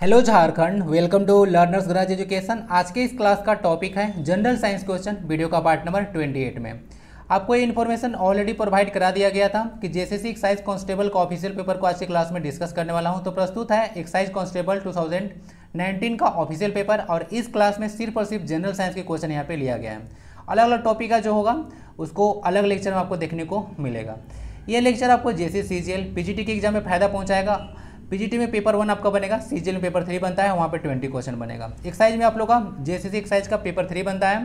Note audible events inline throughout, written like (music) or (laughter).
Hello Jharkhand welcome to learners ग्राज education आज के इस क्लास का टॉपिक है जनरल साइंस क्वेश्चन वीडियो का पार्ट नंबर 28 में आपको ये इन्फॉर्मेशन ऑलरेडी प्रोवाइड करा दिया गया था कि जैसे सी एक्साइज कांस्टेबल का ऑफिशियल पेपर को आज की क्लास में डिस्कस करने वाला हूँ तो प्रस्तुत है एक्साइज कॉन्स्टेबल टू का ऑफिशियल पेपर और इस क्लास में सिर्फ और सिर्फ जनरल साइंस के क्वेश्चन यहाँ पर लिया गया है अलग अलग टॉपिक का जो होगा उसको अलग लेक्चर में आपको देखने को मिलेगा ये लेक्चर आपको जैसे सी के एग्जाम में फ़ायदा पहुँचाएगा पीजीटी में पेपर वन आपका बनेगा सीजीएल में पेपर थ्री बनता है वहाँ पे ट्वेंटी क्वेश्चन बनेगा एक्साइज में आप लोग का जेसीसी एक्साइज का पेपर थ्री बनता है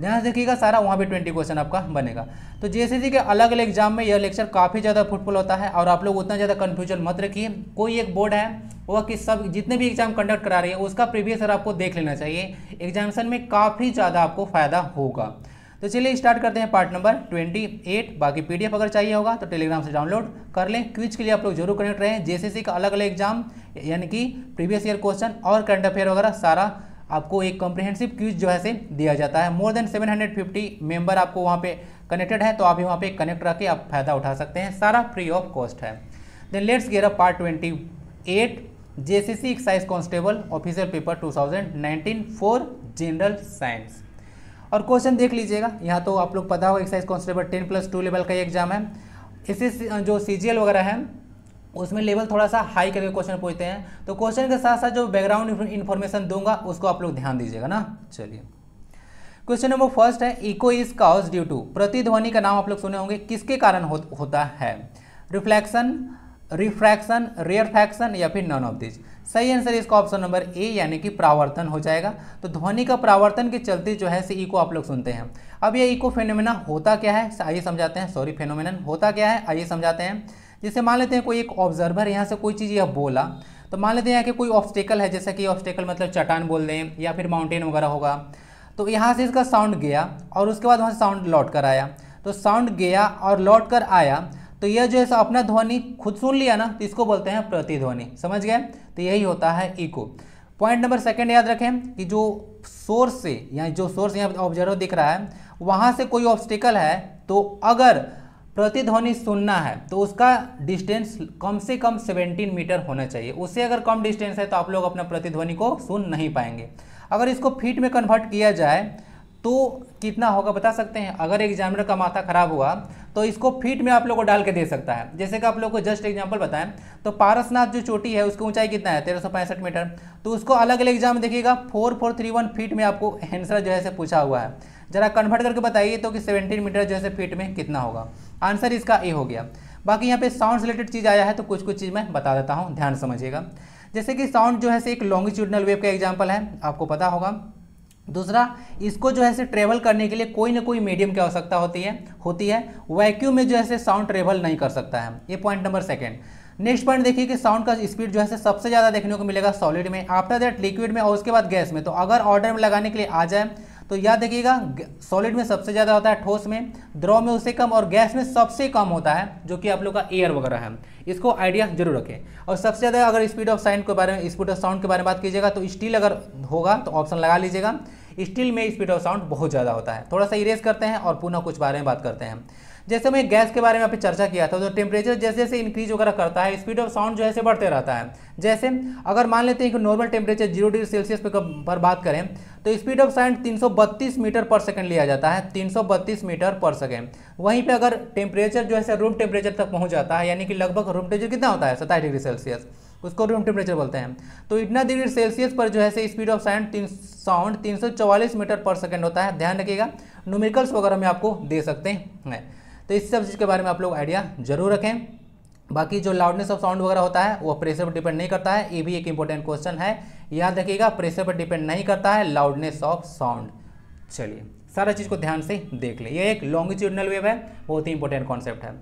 ध्यान देखिएगा सारा वहाँ पे ट्वेंटी क्वेश्चन आपका बनेगा तो जेसीसी के अलग अलग एग्जाम में यह लेक्चर काफ़ी ज़्यादा फुटफुल होता है और आप लोग उतना ज़्यादा कन्फ्यूजन मत रखिए कोई एक बोर्ड है वह कि सब जितने भी एग्जाम कंडक्ट करा रही है उसका प्रीवियस ईयर आपको देख लेना चाहिए एग्जामिशन में काफ़ी ज़्यादा आपको फ़ायदा होगा तो चलिए स्टार्ट करते हैं पार्ट नंबर ट्वेंटी एट बाकी पीडीएफ अगर चाहिए होगा तो टेलीग्राम से डाउनलोड कर लें क्विज के लिए आप लोग जरूर कनेक्ट रहें जेसीसी का अलग अलग एग्जाम यानी कि प्रीवियस ईयर क्वेश्चन और करंट अफेयर वगैरह सारा आपको एक कॉम्प्रिहेंसिव क्विज जो है से दिया जाता है मोर देन 750 मेंबर आपको वहाँ पे कनेक्टेड है तो आप भी वहाँ पे कनेक्ट रख के आप फ़ायदा उठा सकते हैं सारा फ्री ऑफ कॉस्ट है then let's gear up part twenty eight J C excise constable official paper 2019 for general science और क्वेश्चन देख लीजिएगा यहाँ तो आप लोग पता हो excise constable ten plus two level का एग्जाम है इसी जो सी वगैरह है उसमें लेवल थोड़ा सा हाई करके क्वेश्चन पूछते हैं तो क्वेश्चन के साथ साथ जो बैकग्राउंड इन्फॉर्मेशन दूंगा उसको आप लोग ध्यान दीजिएगा ना चलिए क्वेश्चन नंबर फर्स्ट है echo is cause due to प्रतिध्वनि का नाम आप लोग सुने होंगे किसके कारण हो, होता है रिफ्लेक्शन रिफ्रैक्शन रेयरफ्रैक्शन या फिर नॉन ऑफ दिज सही आंसर इसका ऑप्शन नंबर ए यानी कि प्रावर्तन हो जाएगा तो ध्वनि का प्रावर्तन के चलते जो है से इको आप लोग सुनते हैं अब ये इको फेनोमेना होता क्या है आइए समझाते हैं सॉरी फेनोमेनन होता क्या है आइए समझाते हैं जैसे मान लेते हैं कोई एक ऑब्जर्वर यहाँ से कोई चीज़ यह बोला तो मान लेते हैं यहाँ के कोई ऑब्स्टेकल है जैसा कि ऑब्स्टेकल मतलब चट्टान बोल दें या फिर माउंटेन वगैरह होगा तो यहाँ से इसका साउंड गया और उसके बाद वहाँ साउंड लौट कर आया तो साउंड गया और लौट कर आया तो यह जो है अपना ध्वनि खुद सुन लिया ना तो इसको बोलते हैं प्रतिध्वनि समझ गए तो यही होता है इको पॉइंट नंबर सेकंड याद रखें कि जो सोर्स से या जो सोर्स यहाँ ऑब्जर्व दिख रहा है वहाँ से कोई ऑब्स्टिकल है तो अगर प्रतिध्वनि सुनना है तो उसका डिस्टेंस कम से कम 17 मीटर होना चाहिए उससे अगर कम डिस्टेंस है तो आप लोग अपना प्रतिध्वनि को सुन नहीं पाएंगे अगर इसको फीट में कन्वर्ट किया जाए तो कितना होगा बता सकते हैं अगर एग्जामिनर का माथा खराब हुआ तो इसको फीट में आप लोग को डाल के दे सकता है जैसे कि आप लोग को जस्ट एग्जांपल बताएं तो पारसनाथ जो चोटी है उसकी ऊंचाई कितना है तेरह मीटर तो उसको अलग अलग एग्जाम में देखिएगा four four three one feet में आपको आंसर जो है से पूछा हुआ है जरा कन्वर्ट करके बताइए तो कि सेवेंटीन मीटर जो है फीट में कितना होगा आंसर इसका ए हो गया बाकी यहाँ पे साउंड रिलेटेड चीज़ आया है तो कुछ कुछ चीज़ मैं बता देता हूँ ध्यान समझिएगा जैसे कि साउंड जो है से एक लॉन्गिट्यूडनल वेव का एग्जाम्पल है आपको पता होगा दूसरा इसको जो है से ट्रेवल करने के लिए कोई ना कोई मीडियम की आवश्यकता होती है होती है वैक्यूम में जो है से साउंड ट्रेवल नहीं कर सकता है ये point number second next point देखिए कि साउंड का स्पीड जो है सबसे ज़्यादा देखने को मिलेगा सॉलिड में आफ्टर दैट लिक्विड में और उसके बाद गैस में तो अगर ऑर्डर में लगाने के लिए आ जाए तो याद देखिएगा सॉलिड में सबसे ज़्यादा होता है ठोस में द्रव में उससे कम और गैस में सबसे कम होता है जो कि आप लोग का एयर वगैरह है इसको आइडिया जरूर रखें और सबसे ज़्यादा अगर स्पीड ऑफ साउंड के बारे में स्पीड ऑफ साउंड के बारे में बात कीजिएगा तो स्टील अगर होगा तो ऑप्शन लगा लीजिएगा स्टील में स्पीड ऑफ साउंड बहुत ज़्यादा होता है थोड़ा सा इरेज करते हैं और पुनः कुछ बारे में बात करते हैं जैसे मैं गैस के बारे में अभी चर्चा किया था तो टेम्परेचर जैसे जैसे इंक्रीज वगैरह करता है स्पीड ऑफ साउंड जो है से बढ़ते रहता है जैसे अगर मान लेते हैं कि normal temperature zero degree Celsius पर बात करें तो स्पीड ऑफ साउंड 332 मीटर पर सेकंड लिया जाता है 332 मीटर पर सेकंड वहीं पे अगर टेम्परेचर जो है रूम टेम्परेचर तक पहुंच जाता है यानी कि लगभग रूम टेम्परेचर कितना होता है सताईस डिग्री सेल्सियस उसको रूम टेम्परेचर बोलते हैं तो इतना डिग्री सेल्सियस पर जो है से स्पीड ऑफ साउंड तीन साउंड तीन मीटर पर सेकेंड होता है ध्यान रखिएगा न्यूमेरिकल्स वगैरह में आपको दे सकते हैं तो इस सब चीज़ के बारे में आप लोग आइडिया जरूर रखें बाकी जो लाउडनेस ऑफ साउंड वगैरह होता है वो प्रेशर पर डिपेंड नहीं करता है ये भी एक इंपॉर्टेंट क्वेश्चन है याद रखिएगा प्रेशर पर डिपेंड नहीं करता है लाउडनेस ऑफ साउंड चलिए सारा चीज़ को ध्यान से देख लें ये एक लॉन्गिट्यूडनल वेव है बहुत ही इंपॉर्टेंट कॉन्सेप्ट है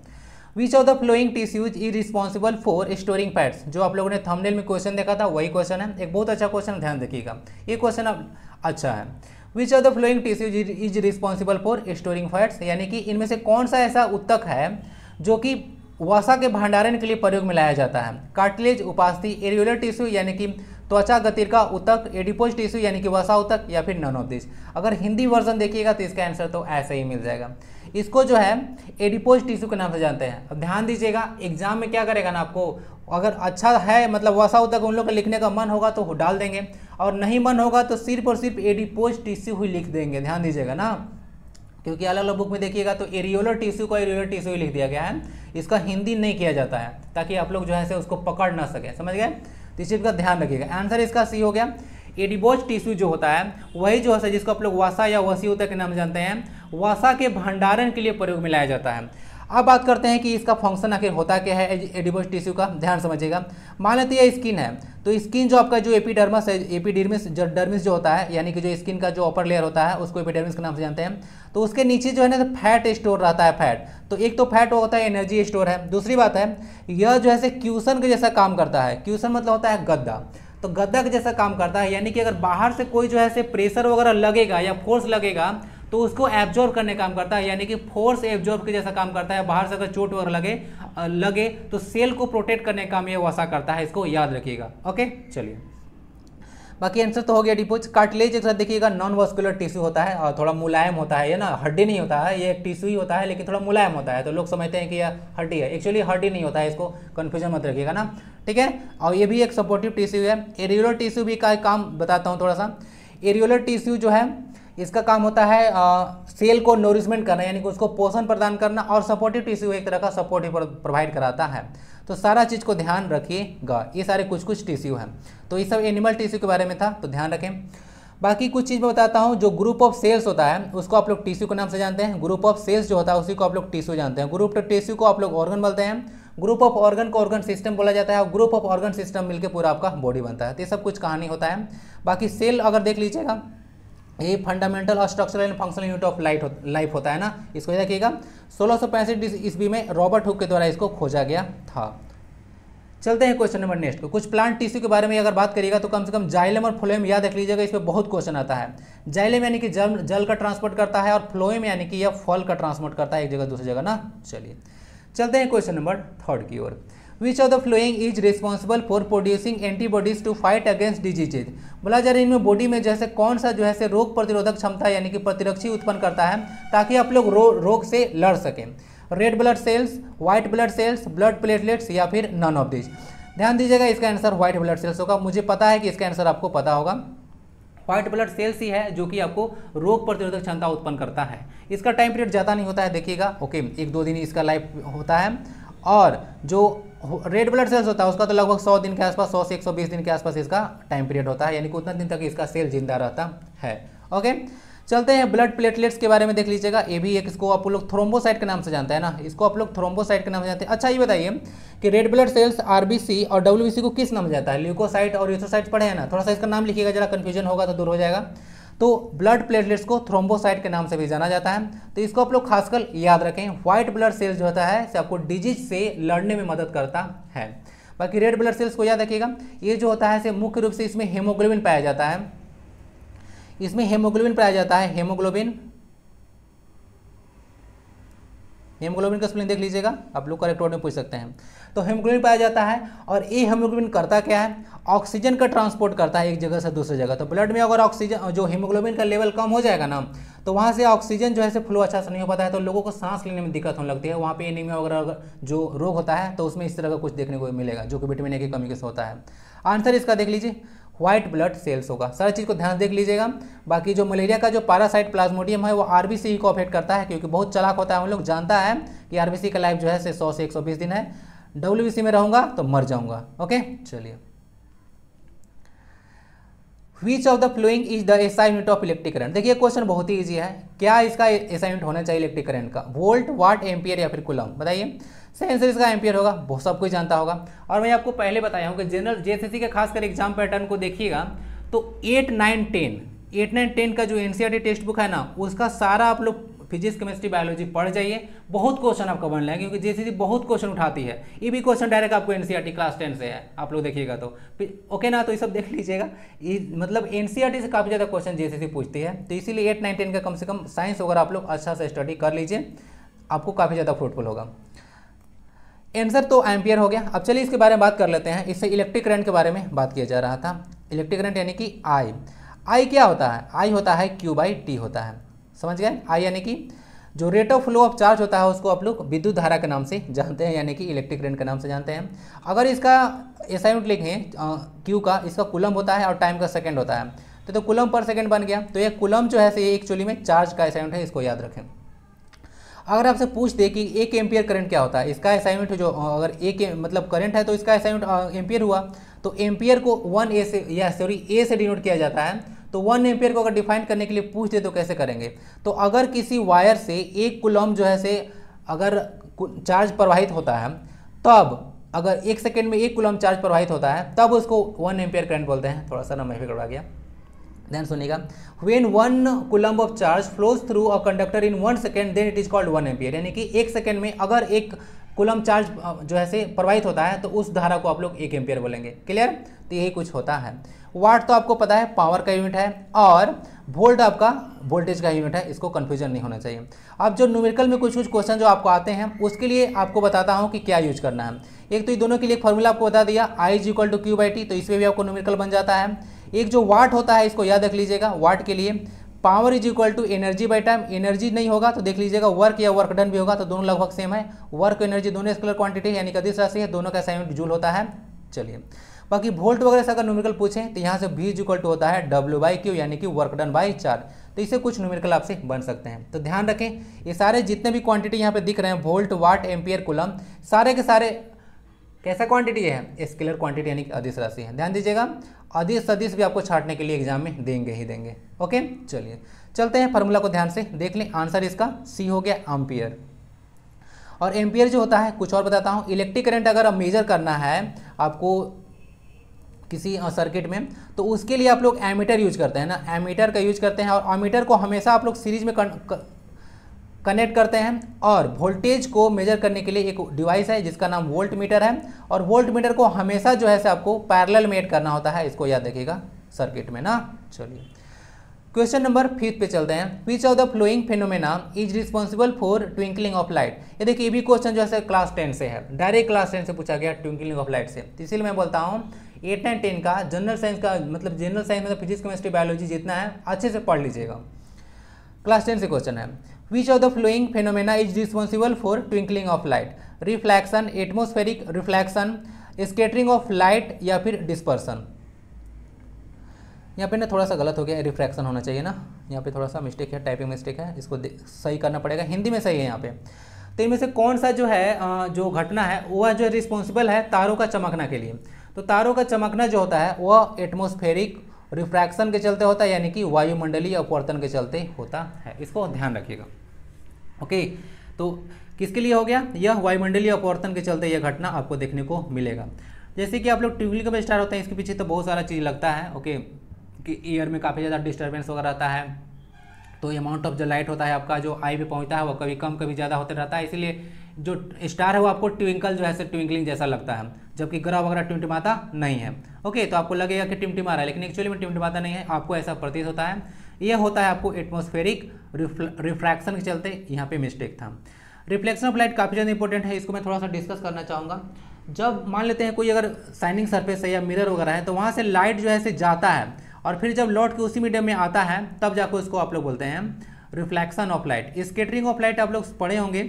which of the following tissues is responsible for storing fats जो आप लोगों ने थमनेल में क्वेश्चन देखा था वही क्वेश्चन है एक बहुत अच्छा क्वेश्चन ध्यान रखिएगा ये क्वेश्चन अब अच्छा है which of the following tissues is responsible for storing fats यानी कि इनमें से कौन सा ऐसा उत्तक है जो कि वसा के भंडारण के लिए प्रयोग में लाया जाता है कार्टिलेज उपास्थि एरियोलर टिश्यू यानी कि त्वचा गतिर का उतक एडिपोज टिश्यू यानी कि वसा उतक या फिर नन ऑफ दिस अगर हिंदी वर्जन देखिएगा तो इसका आंसर तो ऐसे ही मिल जाएगा इसको जो है एडिपोज टिश्यू के नाम से जानते हैं अब ध्यान दीजिएगा एग्जाम में क्या करेगा ना आपको अगर अच्छा है मतलब वैसा होता है उन लोग का लिखने का मन होगा तो वो डाल देंगे और नहीं मन होगा तो सिर्फ और सिर्फ एडिपोज टिश्यू ही लिख देंगे ध्यान दीजिएगा ना क्योंकि अलग अलग बुक में देखिएगा तो एरियोलर टिश्यू को एरियोलर टिश्यू ही लिख दिया गया है इसका हिंदी नहीं किया जाता है ताकि आप लोग जो है उसको पकड़ ना सके समझ गए तो इसी का ध्यान रखिएगा आंसर इसका सी हो गया एडिबोज टिश्यू जो होता है वही जो है जिसको आप लोग वासा या वसीउ के नाम जानते हैं वासा के भंडारण के लिए प्रयोग में लाया जाता है अब बात करते हैं कि इसका फंक्शन आखिर होता क्या है एडिबोज टिश्यू का ध्यान समझिएगा मान लेते हैं स्किन है तो स्किन जो आपका जो एपीडर्मस है एपीडर्मिस जो डर्मिस जो होता है यानी कि जो स्किन का जो अपर लेयर होता है उसको एपीडर्मिस के नाम से जानते हैं तो उसके नीचे जो है ना फैट स्टोर रहता है फैट तो एक तो फैट होता है एनर्जी स्टोर है दूसरी बात है यह जो है से क्यूसन के जैसा काम करता है क्यूसन मतलब होता है गद्दा तो गदक जैसा काम करता है यानी कि अगर बाहर से कोई जो है से प्रेशर वगैरह लगेगा या फोर्स लगेगा तो उसको एब्जॉर्व करने काम करता है यानी कि फोर्स एब्जॉर्व के जैसा काम करता है बाहर से अगर चोट वगैरह लगे लगे तो सेल को प्रोटेक्ट करने का काम ये वैसा करता है इसको याद रखिएगा ओके चलिए बाकी आंसर तो हो गया डिपोज कार्टिलेज एक साथ देखिएगा नॉन वस्कुलर टिश्यू होता है और थोड़ा मुलायम होता है ये ना हड्डी नहीं होता है ये एक टिश्यू ही होता है लेकिन थोड़ा मुलायम होता है तो लोग समझते हैं कि यह हड्डी है एक्चुअली हड्डी नहीं होता है इसको कन्फ्यूजन मत रखिएगा ना ठीक है और ये भी एक सपोर्टिव टिश्यू है एरियोलर टिश्यू भी का काम बताता हूँ थोड़ा सा एरियोलर टिश्यू जो है इसका काम होता है आ, सेल को नोरिशमेंट करना यानी कि उसको पोषण प्रदान करना और सपोर्टिव टिश्यू एक तरह का सपोर्ट प्रोवाइड कराता है तो सारा चीज़ को ध्यान रखिएगा ये सारे कुछ कुछ टिश्यू हैं तो ये सब एनिमल टिश्यू के बारे में था तो ध्यान रखें बाकी कुछ चीज़ मैं बताता हूँ जो ग्रुप ऑफ सेल्स होता है उसको आप लोग टिश्यू के नाम से जानते हैं ग्रुप ऑफ सेल्स जो होता है उसी को आप लोग टिश्यू जानते हैं ग्रुप ऑफ टिश्यू को आप लोग ऑर्गन बोलते हैं ग्रुप ऑफ ऑर्गन को ऑर्गन सिस्टम बोला जाता है और ग्रुप ऑफ ऑर्गन सिस्टम मिलकर पूरा आपका बॉडी बनता है तो ये सब कुछ कहानी होता है बाकी सेल अगर देख लीजिएगा ये फंडामेंटल और structural and functional unit of light life होता है ना इसको देखिएगा सोलह सौ ईस्वी में रॉबर्ट हुक के द्वारा इसको खोजा गया था चलते हैं क्वेश्चन नंबर नेक्स्ट को कुछ प्लांट टिश्यू के बारे में अगर बात करिएगा तो कम से कम जाइलम और फ्लोएम याद रख लीजिएगा इसमें बहुत क्वेश्चन आता है जाइलम यानी कि जल जल का ट्रांसपोर्ट करता है और फ्लोएम यानी कि यह फल का ट्रांसपोर्ट करता है एक जगह दूसरी जगह ना चलिए चलते हैं क्वेश्चन नंबर थर्ड की ओर which of the following is responsible for producing antibodies to fight against diseases बोला जा रहा है इनमें बॉडी में जैसे कौन सा जो है से रोग प्रतिरोधक क्षमता यानी कि प्रतिरक्षी उत्पन्न करता है ताकि आप लोग रो, रोग से लड़ सकें red blood cells white blood cells blood platelets या फिर नन ऑफ दिस ध्यान दीजिएगा इसका आंसर व्हाइट ब्लड सेल्स होगा मुझे पता है कि इसका आंसर आपको पता होगा व्हाइट ब्लड सेल्स ही है जो कि आपको रोग प्रतिरोधक क्षमता उत्पन्न करता है इसका टाइम पीरियड ज़्यादा नहीं होता है देखिएगा ओके एक दो दिन इसका लाइफ होता है और जो रेड ब्लड सेल्स होता है उसका तो लगभग 100 दिन के आसपास 100 से 120 दिन के आसपास इसका टाइम पीरियड होता है यानी कि उतना दिन तक इसका सेल जिंदा रहता है ओके चलते हैं ब्लड प्लेटलेट्स के बारे में देख लीजिएगा ये भी एक इसको आप लोग थ्रोम्बोसाइट के नाम से जानते हैं ना इसको आप लोग थ्रोम्बोसाइट के नाम से जानते हैं अच्छा ये बताइए कि रेड ब्लड सेल्स आरबीसी और डब्ल्यूबीसी को किस नाम से जाता है ल्यूकोसाइट और यूथोसाइट पढ़े हैं ना थोड़ा सा इसका नाम लिखिएगा जरा कन्फ्यूजन होगा तो दूर हो जाएगा तो ब्लड प्लेटलेट्स को थ्रोम्बोसाइट के नाम से भी जाना जाता है तो इसको आप लोग खासकर याद रखें व्हाइट ब्लड सेल्स जो होता है से आपको डिजीज से लड़ने में मदद करता है बाकी रेड ब्लड सेल्स को याद रखिएगा ये जो होता है से मुख्य रूप से इसमें हेमोग्लोबिन पाया जाता है इसमें हेमोग्लोबिन पाया जाता है हेमोग्लोबिन हेमोग्लोबिन का स्पेलिंग देख लीजिएगा आप लोग करेक्ट में पूछ सकते हैं तो हेमोग्लोबिन पाया जाता है और ये हेमोग्लोबिन करता क्या है ऑक्सीजन का ट्रांसपोर्ट करता है एक जगह से दूसरी जगह तो ब्लड में अगर ऑक्सीजन जो हेमोग्लोबिन का लेवल कम हो जाएगा ना तो वहाँ से ऑक्सीजन जो है से फ्लो अच्छा से नहीं हो पाता है तो लोगों को सांस लेने में दिक्कत होने लगती है वहाँ पे एनीमिया वगैरह जो रोग होता है तो उसमें इस तरह का कुछ देखने को मिलेगा जो कि विटामिन ए की कमी के से होता है आंसर इसका देख लीजिए व्हाइट ब्लड सेल्स होगा सारा चीज़ को ध्यान देख लीजिएगा बाकी जो मलेरिया का जो पैरासाइट प्लाज्मोडियम है वो आरबीसी e को अफेक्ट करता है क्योंकि बहुत चलाक होता है हम लोग जानता है कि आरबीसी e का लाइफ जो है से सौ से बीस दिन है डब्ल्यू में रहूंगा तो मर जाऊंगा ओके चलिए which of the following is the SI unit of electric current देखिए क्वेश्चन बहुत ही ईजी है क्या इसका एसआई यूनिट होना चाहिए इलेक्ट्रिक करंट का वोल्ट वाट एम्पियर या फिर कुलम बताइए सेंसर इसका एम्पियर होगा बहुत सब कुछ जानता होगा और मैं आपको पहले बताया हूँ कि जनरल जेसीसी के खासकर एग्जाम पैटर्न को देखिएगा तो eight nine ten eight nine ten का जो एन टेस्ट बुक है ना उसका सारा आप लोग फिजिक्स केमिस्ट्री बायोलॉजी पढ़ जाइए बहुत क्वेश्चन आपका बन लेंगे क्योंकि जेसीसी बहुत क्वेश्चन उठाती है ये भी क्वेश्चन डायरेक्ट आपको एनसीईआरटी क्लास टेन से है आप लोग देखिएगा तो ओके ना तो ये सब देख लीजिएगा मतलब एनसीईआरटी e से काफ़ी ज़्यादा क्वेश्चन जेसीसी पूछती है तो इसीलिए एट नाइन टेन का कम से कम साइंस वगैरह आप लोग अच्छा से स्टडी कर लीजिए आपको काफ़ी ज़्यादा फ्रूटफुल होगा एंसर तो एम्पियर हो गया अब चलिए इसके बारे में बात कर लेते हैं इससे इलेक्ट्रिक करंट के बारे में बात किया जा रहा था इलेक्ट्रिक करंट यानी कि आई आई क्या होता है आई होता है क्यू बाई टी होता है समझ गए आई यानी कि जो rate of flow of charge होता है उसको आप लोग विद्युत धारा के नाम से जानते हैं यानी कि इलेक्ट्रिक करंट के नाम से जानते हैं अगर इसका असाइनमेंट लिखें क्यू का इसका कुलम होता है और टाइम का सेकेंड होता है तो तो कुलम पर सेकेंड बन गया तो ये कुलम जो है से ये एक्चुअली में चार्ज का असाइनमेंट है इसको याद रखें अगर आपसे पूछ दे कि एक एम्पियर करंट क्या होता है इसका असाइनमेंट जो अगर एक मतलब करंट है तो इसका असाइनमेंट एम्पियर हुआ तो एम्पियर को वन ए से या सॉरी ए से डिनोट किया जाता है तो वन एम्पियर को अगर डिफाइन करने के लिए पूछ दे तो कैसे करेंगे तो अगर किसी वायर से एक कुलम जो है से अगर चार्ज प्रवाहित होता है तब अगर एक सेकेंड में एक कुलम चार्ज प्रवाहित होता है तब उसको वन एम्पियर करंट बोलते हैं थोड़ा सा ना मैं भी गड़बड़ा गया देन सुनिएगा when one coulomb of charge flows through a conductor in one second then it is called one ampere यानी कि एक सेकेंड में अगर एक कुलम चार्ज जो है से प्रवाहित होता है तो उस धारा को आप लोग एक एम्पियर बोलेंगे क्लियर तो यही कुछ होता है वाट तो आपको पता है पावर का यूनिट है और वोल्ट आपका वोल्टेज का यूनिट है इसको कन्फ्यूजन नहीं होना चाहिए अब जो न्यूमेरिकल में कुछ कुछ क्वेश्चन जो आपको आते हैं उसके लिए आपको बताता हूँ कि क्या यूज करना है एक तो ये दोनों के लिए फॉर्मूला आपको बता दिया I is equal to Q by T तो इसमें भी आपको न्यूमेरिकल बन जाता है एक जो वाट होता है इसको याद रख लीजिएगा वाट के लिए power is equal to energy by time energy नहीं होगा तो देख लीजिएगा वर्क या वर्क डन भी होगा तो दोनों लगभग सेम है वर्क एनर्जी दोनों स्कलर क्वांटिटी यानी कि अधिस राशि है दोनों का असाइनमेंट जूल होता है चलिए बाकी वोल्ट वगैरह से अगर न्यूमेरिकल पूछें तो यहाँ से बी इज इक्वल टू होता है डब्ल्यू बाई क्यू यानी कि वर्क डन बाई चार्ज तो इसे कुछ न्यूमेरिकल आपसे बन सकते हैं तो ध्यान रखें ये सारे जितने भी क्वांटिटी यहाँ पे दिख रहे हैं वोल्ट वाट एम्पियर कुलम सारे के सारे कैसा क्वांटिटी है स्केलर क्वांटिटी यानी कि अधिस राशि है ध्यान दीजिएगा अधिस सदिश भी आपको छाटने के लिए एग्जाम में देंगे ही देंगे ओके चलिए चलते हैं फार्मूला को ध्यान से देख लें आंसर इसका सी हो गया एम्पियर और एम्पियर जो होता है कुछ और बताता हूँ इलेक्ट्रिक करंट अगर मेजर करना है आपको किसी सर्किट में तो उसके लिए आप लोग एमीटर यूज करते हैं ना एमीटर का यूज करते हैं और अमीटर को हमेशा आप लोग सीरीज में कर, कर, कनेक्ट करते हैं और वोल्टेज को मेजर करने के लिए एक डिवाइस है जिसका नाम वोल्ट मीटर है और वोल्ट मीटर को हमेशा जो है से आपको पैरेलल में एड करना होता है इसको याद रखिएगा सर्किट में ना चलिए क्वेश्चन नंबर फिफ्थ पे चलते हैं which of the following phenomena is responsible for twinkling of light ये देखिए ये भी क्वेश्चन जो है क्लास टेन से है डायरेक्ट क्लास टेन से पूछा गया ट्विंकलिंग ऑफ लाइट से तो इसीलिए मैं बोलता हूँ एट एंड टेन का जनरल साइंस का मतलब जनरल साइंस मतलब फिजिक्स केमिस्ट्री बायोलॉजी जितना है अच्छे से पढ़ लीजिएगा क्लास टेन से क्वेश्चन है Which of the following phenomena is responsible for twinkling of light? Reflection, atmospheric reflection, scattering of light या फिर dispersion. यहाँ पे ना थोड़ा सा गलत हो गया रिफ्रैक्शन होना चाहिए ना यहाँ पे थोड़ा सा मिस्टेक है टाइपिंग मिस्टेक है इसको सही करना पड़ेगा हिंदी में सही है यहाँ पे तो इनमें से कौन सा जो है जो घटना है वह जो रिस्पॉन्सिबल है तारों का चमकना के लिए तो तारों का चमकना जो होता है वह एटमोस्फेरिक रिफ्रैक्शन के चलते होता है यानी कि वायुमंडलीय अपवर्तन के चलते होता है इसको ध्यान रखिएगा ओके तो किसके लिए हो गया यह वायुमंडलीय अपवर्तन के चलते यह घटना आपको देखने को मिलेगा जैसे कि आप लोग ट्यूबलिक का स्टार होते हैं इसके पीछे तो बहुत सारा चीज़ लगता है ओके कि एयर में काफ़ी ज़्यादा डिस्टर्बेंस वगैरह रहता है तो अमाउंट ऑफ जो लाइट होता है आपका जो आई पे पहुंचता है वो कभी कम कभी ज़्यादा होता रहता है इसीलिए जो स्टार है वो आपको ट्विंकल जो है ट्विंकलिंग जैसा लगता है जबकि ग्रह वगैरह टिमटिमाता नहीं है ओके तो आपको लगेगा कि टिमटिमा रहा है लेकिन एक्चुअली में टिमटिमाता नहीं है आपको ऐसा प्रतीत होता है ये होता है आपको एटमोस्फेरिक रिफ्रैक्शन के चलते यहाँ पे मिस्टेक था रिफ्लेक्शन ऑफ लाइट काफ़ी ज़्यादा इंपॉर्टेंट है इसको मैं थोड़ा सा डिस्कस करना चाहूंगा जब मान लेते हैं कोई अगर साइनिंग सर्फेस है या मिरर वगैरह है तो वहां से लाइट जो है से जाता है और फिर जब लौट के उसी मीडियम में आता है तब जाकर उसको आप लोग बोलते हैं reflection of light scattering of light आप लोग पढ़े होंगे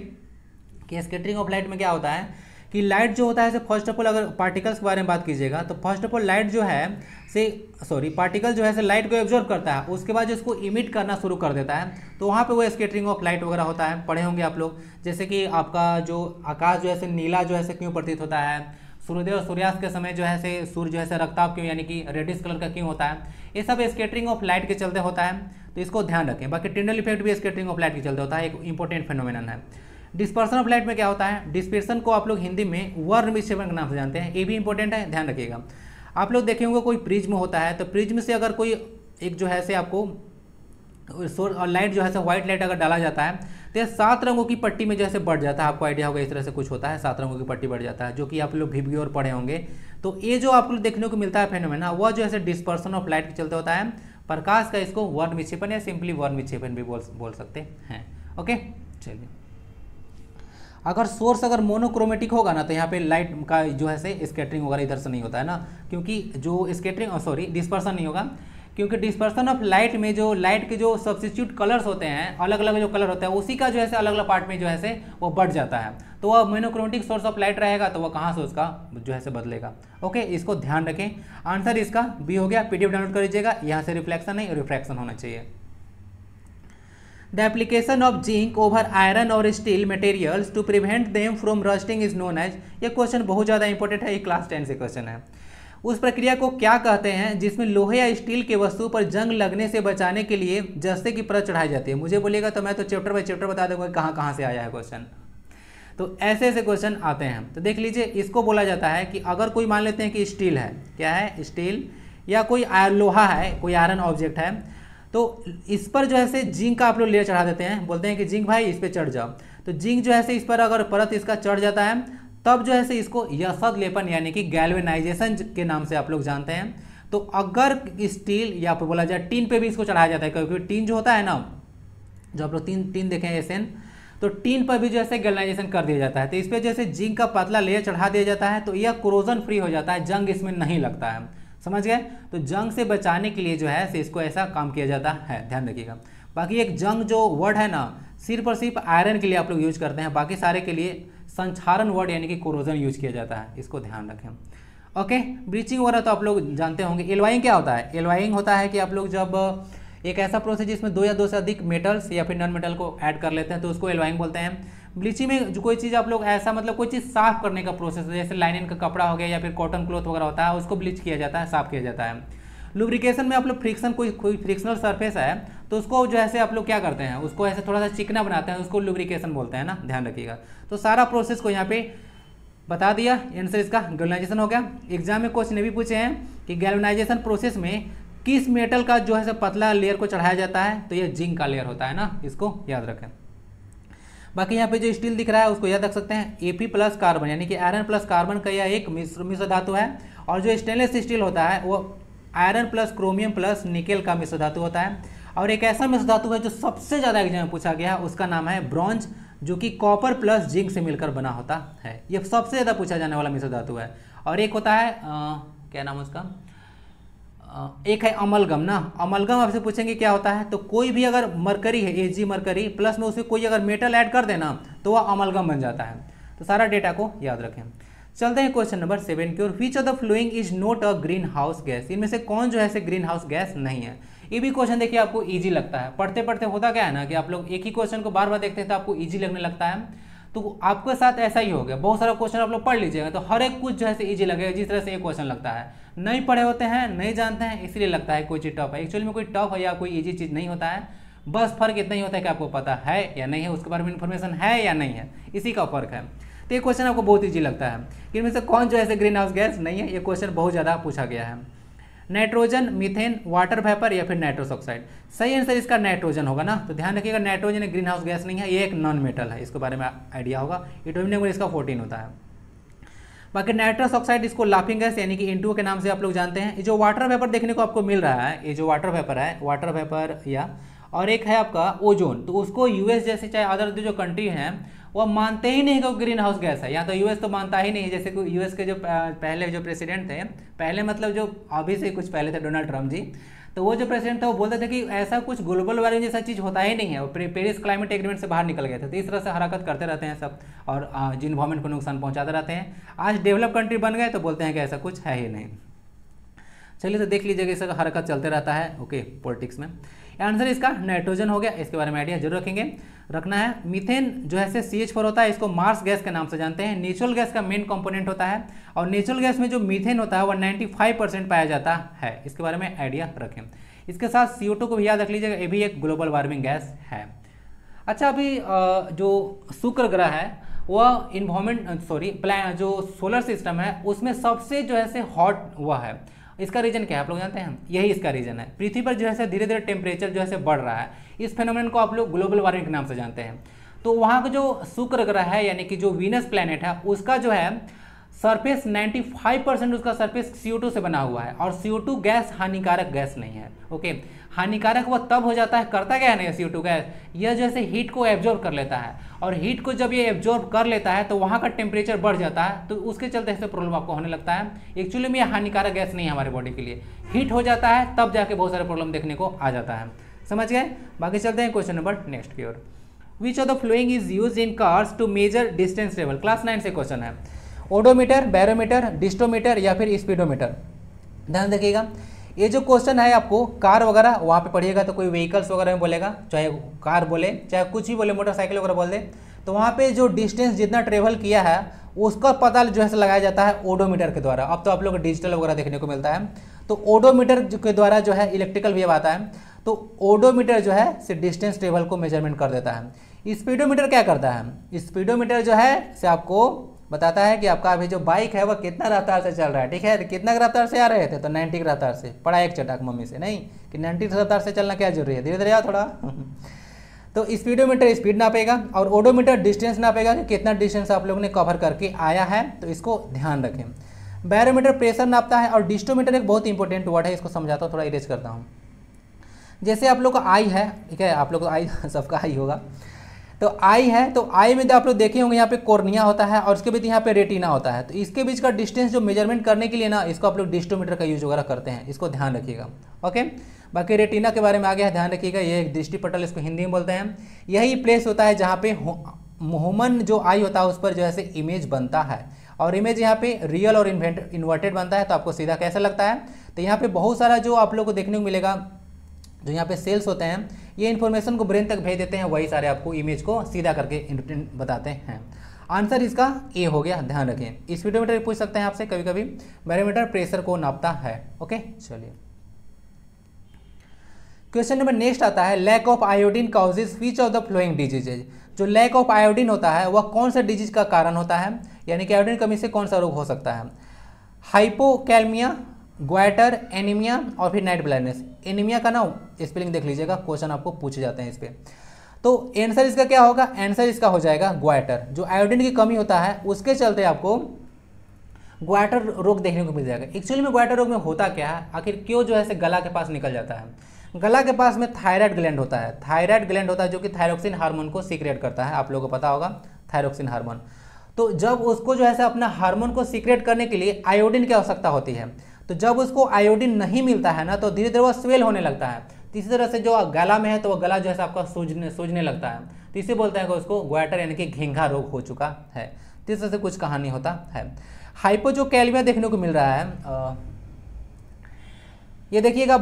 कि स्केटरिंग ऑफ लाइट में क्या होता है कि लाइट जो होता है जैसे फर्स्ट ऑफ ऑल अगर पार्टिकल्स के बारे में बात कीजिएगा तो फर्स्ट ऑफ ऑल लाइट जो है से सॉरी पार्टिकल जो है से लाइट को एब्जॉर्व करता है उसके बाद जो इसको इमिट करना शुरू कर देता है तो वहाँ पे वो स्केटरिंग ऑफ लाइट वगैरह होता है पढ़े होंगे आप लोग जैसे कि आपका जो आकाश जो है से नीला जो है से क्यों प्रतीत होता है सूर्योदय और सूर्यास्त के समय जो है से सूर्य जो है से रक्ताव क्यों यानी कि रेडिस कलर का क्यों होता है ये सब स्केटरिंग ऑफ लाइट के चलते होता है तो इसको ध्यान रखें बाकी टिंडल इफेक्ट भी स्केटरिंग ऑफ लाइट के चलते होता है एक इंपॉर्टेंट फेनोमेनन है डिस्पर्सन ऑफ लाइट में क्या होता है डिस्पर्सन को आप लोग हिंदी में वर्ण विक्षेपण के नाम से जानते हैं ये भी इंपॉर्टेंट है ध्यान रखिएगा आप लोग देखे होंगे कोई प्रिज्म होता है तो प्रिज्म से अगर कोई एक जो है से आपको और लाइट जो है सो व्हाइट लाइट अगर डाला जाता है तो यह सात रंगों की पट्टी में जैसे बढ़ जाता है आपको आइडिया होगा इस तरह से कुछ होता है सात रंगों की पट्टी बढ़ जाता है जो कि आप लोग भी और पढ़े होंगे तो ये जो आप लोग देखने को मिलता है फेनोमेना वह जो है डिस्पर्सन ऑफ लाइट के चलते होता है प्रकाश का इसको वर्ण विक्षेपण या सिंपली वर्ण विक्षेपण भी बोल बोल सकते हैं ओके चलिए अगर सोर्स अगर मोनोक्रोमेटिक होगा ना तो यहाँ पे लाइट का जो है से स्केटरिंग वगैरह इधर से नहीं होता है ना क्योंकि जो स्केटरिंग सॉरी डिस्पर्सन नहीं होगा क्योंकि डिस्पर्सन ऑफ लाइट में जो लाइट के जो सब्सिट्यूट कलर्स होते हैं अलग अलग जो कलर होता है उसी का जो है से अलग अलग पार्ट में जो है से वो बढ़ जाता है तो वह मोनोक्रोमेटिक सोर्स ऑफ लाइट रहेगा तो वह कहाँ से उसका जो है से बदलेगा ओके इसको ध्यान रखें आंसर इसका बी हो गया एफ डाउनलोड कर लीजिएगा यहाँ से रिफ्लेक्शन नहीं रिफ्रैक्शन होना चाहिए the application of zinc over iron और steel materials to prevent them from rusting is known as ये क्वेश्चन बहुत ज़्यादा इंपॉर्टेंट है ये क्लास टेन से क्वेश्चन है उस प्रक्रिया को क्या कहते हैं जिसमें लोहे या स्टील के वस्तु पर जंग लगने से बचाने के लिए जस्ते की परत चढ़ाई जाती है मुझे बोलेगा तो मैं तो चैप्टर बाय चैप्टर बता दूंगा कहाँ कहाँ से आया है क्वेश्चन तो ऐसे ऐसे क्वेश्चन आते हैं तो देख लीजिए इसको बोला जाता है कि अगर कोई मान लेते हैं कि स्टील है क्या है स्टील या कोई लोहा है कोई आयरन ऑब्जेक्ट है तो इस पर जो है से जिंक का आप लोग लेयर चढ़ा देते हैं बोलते हैं कि जिंक भाई इस पर चढ़ जाओ तो जिंक जो है से इस पर अगर परत इसका चढ़ जाता है तब जो है से इसको यसद लेपन यानी कि गैल्वेनाइजेशन के नाम से आप लोग जानते हैं तो अगर स्टील या फिर बोला जाए टीन पे भी इसको चढ़ाया जाता है क्योंकि टीन जो होता है ना जो आप लोग तीन टीन देखें एस तो टीन पर भी जो है कर दिया जाता है तो इस पर जैसे जिंक का पतला लेयर चढ़ा दिया जाता है तो यह क्रोजन फ्री हो जाता है जंग इसमें नहीं लगता है समझ गए तो जंग से बचाने के लिए जो है से इसको ऐसा काम किया जाता है ध्यान रखिएगा बाकी एक जंग जो वर्ड है ना सिर्फ और सिर्फ आयरन के लिए आप लोग यूज करते हैं बाकी सारे के लिए संचारण वर्ड यानी कि कोरोजन यूज किया जाता है इसको ध्यान रखें ओके ब्रीचिंग वगैरह तो आप लोग जानते होंगे एलवाइंग क्या होता है एलवाइंग होता है कि आप लोग जब एक ऐसा प्रोसेस जिसमें दो या दो से अधिक मेटल्स या फिर नॉन मेटल को ऐड कर लेते हैं तो उसको एलवाइंग बोलते हैं ब्लीचिंग में जो कोई चीज़ आप लोग ऐसा मतलब कोई चीज़ साफ करने का प्रोसेस है जैसे लाइनिन का कपड़ा हो गया या फिर कॉटन क्लोथ वगैरह होता है उसको ब्लीच किया जाता है साफ किया जाता है लुब्रिकेशन में आप लोग फ्रिक्शन कोई कोई फ्रिक्शनल सर्फेस है तो उसको जो है आप लोग क्या करते हैं उसको ऐसे थोड़ा सा चिकना बनाते हैं उसको लुब्रिकेशन बोलते हैं ना ध्यान रखिएगा तो सारा प्रोसेस को यहाँ पे बता दिया आंसर इसका गैलोनाइजेशन हो गया एग्जाम में क्वेश्चन भी पूछे हैं कि गैल्वनाइजेशन प्रोसेस में किस मेटल का जो है पतला लेयर को चढ़ाया जाता है तो यह जिंक का लेयर होता है ना इसको याद रखें बाकी यहाँ पे जो स्टील दिख रहा है उसको याद रख सकते हैं ए प्लस कार्बन यानी कि आयरन प्लस कार्बन का यह एक मिश्र मिश्र धातु है और जो स्टेनलेस स्टील होता है वो iron plus chromium plus nickel का मिश्र धातु होता है और एक ऐसा मिश्र धातु है जो सबसे ज़्यादा एग्जाम में पूछा गया है उसका नाम है ब्रॉन्ज जो कि कॉपर प्लस जिंक से मिलकर बना होता है ये सबसे ज़्यादा पूछा जाने वाला मिश्र धातु है और एक होता है आ, क्या नाम उसका एक है अमलगम ना अमलगम आपसे पूछेंगे क्या होता है तो कोई भी अगर मरकरी है एजी जी मरकरी प्लस में उसमें कोई अगर मेटल ऐड कर देना तो वह अमलगम बन जाता है तो सारा डेटा को याद रखें चलते हैं क्वेश्चन नंबर सेवन की ओर which of the following is not a greenhouse gas इनमें से कौन जो है से ग्रीन हाउस गैस नहीं है ये भी क्वेश्चन देखिए आपको ईजी लगता है पढ़ते पढ़ते होता क्या है ना कि आप लोग एक ही क्वेश्चन को बार बार देखते हैं तो आपको ईजी लगने लगता है तो आपके साथ ऐसा ही हो गया बहुत सारा क्वेश्चन आप लोग पढ़ लीजिएगा तो हर एक कुछ जो है ईजी लगेगा जिस तरह से ये क्वेश्चन लगता है नहीं पढ़े होते हैं नहीं जानते हैं इसलिए लगता है कोई चीज़ टफ है एक्चुअली में कोई टफ है या कोई ईजी चीज़ नहीं होता है बस फर्क इतना ही होता है कि आपको पता है या नहीं है उसके बारे में इन्फॉर्मेशन है या नहीं है इसी का फर्क है तो ये क्वेश्चन आपको बहुत ईजी लगता है कि इनमें से कौन जो है ग्रीन हाउस गैस नहीं है ये क्वेश्चन बहुत ज़्यादा पूछा गया है नाइट्रोजन मीथेन वाटर वेपर या फिर नाइट्रोस ऑक्साइड सही आंसर इसका नाइट्रोजन होगा ना तो ध्यान रखिएगा नाइट्रोजन ग्रीन हाउस गैस नहीं है ये एक नॉन मेटल है इसके बारे में आइडिया होगा इटोमिनियम इसका फोर्टीन होता है बाकी नाइट्रस ऑक्साइड इसको लाफिंग गैस यानी कि इंटू के नाम से आप लोग जानते हैं ये जो वाटर वेपर देखने को आपको मिल रहा है ये जो वाटर वेपर है वाटर वेपर या और एक है आपका ओजोन तो उसको यूएस जैसे चाहे अदर जो कंट्री हैं वो मानते ही नहीं कि ग्रीन हाउस गैस है या तो यूएस तो मानता ही नहीं जैसे कि यूएस के जो पहले जो प्रेसिडेंट थे पहले मतलब जो अभी से कुछ पहले थे डोनाल्ड ट्रंप जी तो वो जो प्रेसिडेंट था वो बोलते थे कि ऐसा कुछ ग्लोबल वार्मिंग जैसा चीज़ होता ही नहीं है वो पेरिस क्लाइमेट एग्रीमेंट से बाहर निकल गए थे तो इस तरह से हरकत करते रहते हैं सब और जिन इन्वायरमेंट को नुकसान पहुँचाते रहते हैं आज डेवलप कंट्री बन गए तो बोलते हैं कि ऐसा कुछ है ही नहीं चलिए तो देख लीजिएगा इस हरकत चलते रहता है ओके पॉलिटिक्स में आंसर इसका नाइट्रोजन हो गया इसके बारे में आइडिया जरूर रखेंगे रखना है मीथेन जो है सी एच होता है इसको मार्स गैस के नाम से जानते हैं नेचुरल गैस का मेन कंपोनेंट होता है और नेचुरल गैस में जो मीथेन होता है वह 95 परसेंट पाया जाता है इसके बारे में आइडिया रखें इसके साथ सी को भी याद रख लीजिएगा ये भी एक ग्लोबल वार्मिंग गैस है अच्छा अभी जो शुक्र ग्रह है वह इन्वॉर्मेंट सॉरी प्लान जो सोलर सिस्टम है उसमें सबसे जो है से हॉट वह है इसका रीजन क्या है आप लोग जानते हैं यही इसका रीजन है पृथ्वी पर जो है धीरे धीरे टेम्परेचर जो है बढ़ रहा है इस फेनोमिन को आप लोग ग्लोबल वार्मिंग के नाम से जानते हैं तो वहाँ का जो शुक्र ग्रह है यानी कि जो वीनस प्लानट है उसका जो है सरफेस 95 परसेंट उसका सरफेस CO2 से बना हुआ है और CO2 गैस हानिकारक गैस नहीं है ओके हानिकारक वह तब हो जाता है करता क्या ना सी टू गैस यह जैसे हीट को एब्जॉर्व कर लेता है और हीट को जब ये एब्जॉर्व कर लेता है तो वहाँ का टेम्परेचर बढ़ जाता है तो उसके चलते ऐसे प्रॉब्लम आपको होने लगता है एक्चुअली में यह हानिकारक गैस नहीं है हमारे बॉडी के लिए हीट हो जाता है तब जाके बहुत सारे प्रॉब्लम देखने को आ जाता है समझ गए बाकी चलते हैं क्वेश्चन नंबर नेक्स्ट की ओर which of the following is used in cars to measure distance level class nine से क्वेश्चन है ओडोमीटर बैरोमीटर डिस्टोमीटर या फिर स्पीडोमीटर ध्यान देखिएगा ये जो क्वेश्चन है आपको कार वगैरह वहाँ पे पढ़िएगा तो कोई व्हीकल्स वगैरह में बोलेगा चाहे कार बोले चाहे कुछ भी बोले मोटरसाइकिल वगैरह बोल दे तो वहाँ पे जो डिस्टेंस जितना ट्रेवल किया है उसका पता जो है लगाया जाता है ओडोमीटर के द्वारा अब तो आप लोग डिजिटल वगैरह देखने को मिलता है तो ओडोमीटर के द्वारा जो है इलेक्ट्रिकल वेव आता है तो ओडोमीटर जो है से डिस्टेंस ट्रेवल को मेजरमेंट कर देता है स्पीडोमीटर क्या करता है स्पीडोमीटर जो है से आपको बताता है कि आपका अभी जो बाइक है वह कितना रफ्तार से चल रहा है ठीक है तो कितना रफ्तार से आ रहे थे तो नाइन्टी रफ्तार से पढ़ा एक चटाक मम्मी से नहीं कि नाइन्टी रफ्तार से चलना क्या जरूरी है धीरे धीरे आओ थोड़ा (laughs) तो स्पीडोमीटर स्पीड नापेगा और ओडोमीटर डिस्टेंस नापेगा कि कितना डिस्टेंस आप लोगों ने कवर करके आया है तो इसको ध्यान रखें बैरोमीटर प्रेशर नापता है और डिस्टोमीटर एक बहुत इंपॉर्टेंट वर्ड है इसको समझाता हूँ थोड़ा इरेज करता हूँ जैसे आप लोग का आई है ठीक है आप लोग का आई (laughs) सबका आई होगा तो आई है तो आई में तो आप लोग देखे होंगे यहाँ पे कोर्निया होता है और उसके बीच यहाँ पे रेटिना होता है तो इसके बीच का डिस्टेंस जो मेजरमेंट करने के लिए ना इसको आप लोग डिस्टोमीटर का यूज वगैरह करते हैं इसको ध्यान रखिएगा ओके बाकी रेटिना के बारे में आगे है ध्यान रखिएगा ये एक दृष्टिपटल इसको हिंदी में बोलते हैं यही प्लेस होता है जहाँ पे मोहमन जो आई होता है उस पर जो है इमेज बनता है और इमेज यहाँ पे रियल और इन्वेंट इन्वर्टेड बनता है तो आपको सीधा कैसा लगता है तो यहाँ पे बहुत सारा जो आप लोग को देखने को मिलेगा जो यहाँ पे सेल्स होते हैं ये इन्फॉर्मेशन को ब्रेन तक भेज देते हैं वही सारे आपको इमेज को सीधा करके बताते हैं आंसर इसका ए हो गया ध्यान रखें इस स्पीडोमीटर तो पूछ सकते हैं आपसे कभी कभी बैरोमीटर प्रेशर को नापता है ओके चलिए क्वेश्चन नंबर नेक्स्ट आता है lack of iodine causes which of the following diseases जो लैक ऑफ आयोडीन होता है वह कौन सा डिजीज का कारण होता है यानी कि आयोडीन कमी से कौन सा रोग हो सकता है हाइपोकैल्मिया ग्वाइटर एनीमिया और फिर नाइट ब्लाइंडनेस एनीमिया का ना स्पेलिंग देख लीजिएगा क्वेश्चन आपको पूछे जाते हैं इस पर तो आंसर इसका क्या होगा आंसर इसका हो जाएगा ग्वाइटर जो आयोडीन की कमी होता है उसके चलते आपको ग्वाइटर रोग देखने को मिल जाएगा एक्चुअली में ग्वाइटर रोग में होता क्या है आखिर क्यों जो है से गला के पास निकल जाता है गला के पास में थायराइड ग्लैंड होता है थायराइड ग्लैंड होता है जो कि थायरोक्सिन हार्मोन को सीक्रेट करता है आप लोगों को पता होगा थायरोक्सिन हार्मोन तो जब उसको जो है से अपना हार्मोन को सीक्रेट करने के लिए आयोडीन की आवश्यकता होती है तो जब उसको आयोडीन नहीं मिलता है ना तो धीरे धीरे वह स्वेल होने लगता है इसी तरह से जो गला में है तो वह गला जो है आपका सूझने सूझने लगता है तो इसे बोलते हैं कि उसको ग्वाटर यानी कि घेंघा रोग हो चुका है तो इस तरह से कुछ कहानी होता है हाइपो जो कैलमिया देखने को मिल रहा है ये देखिएगा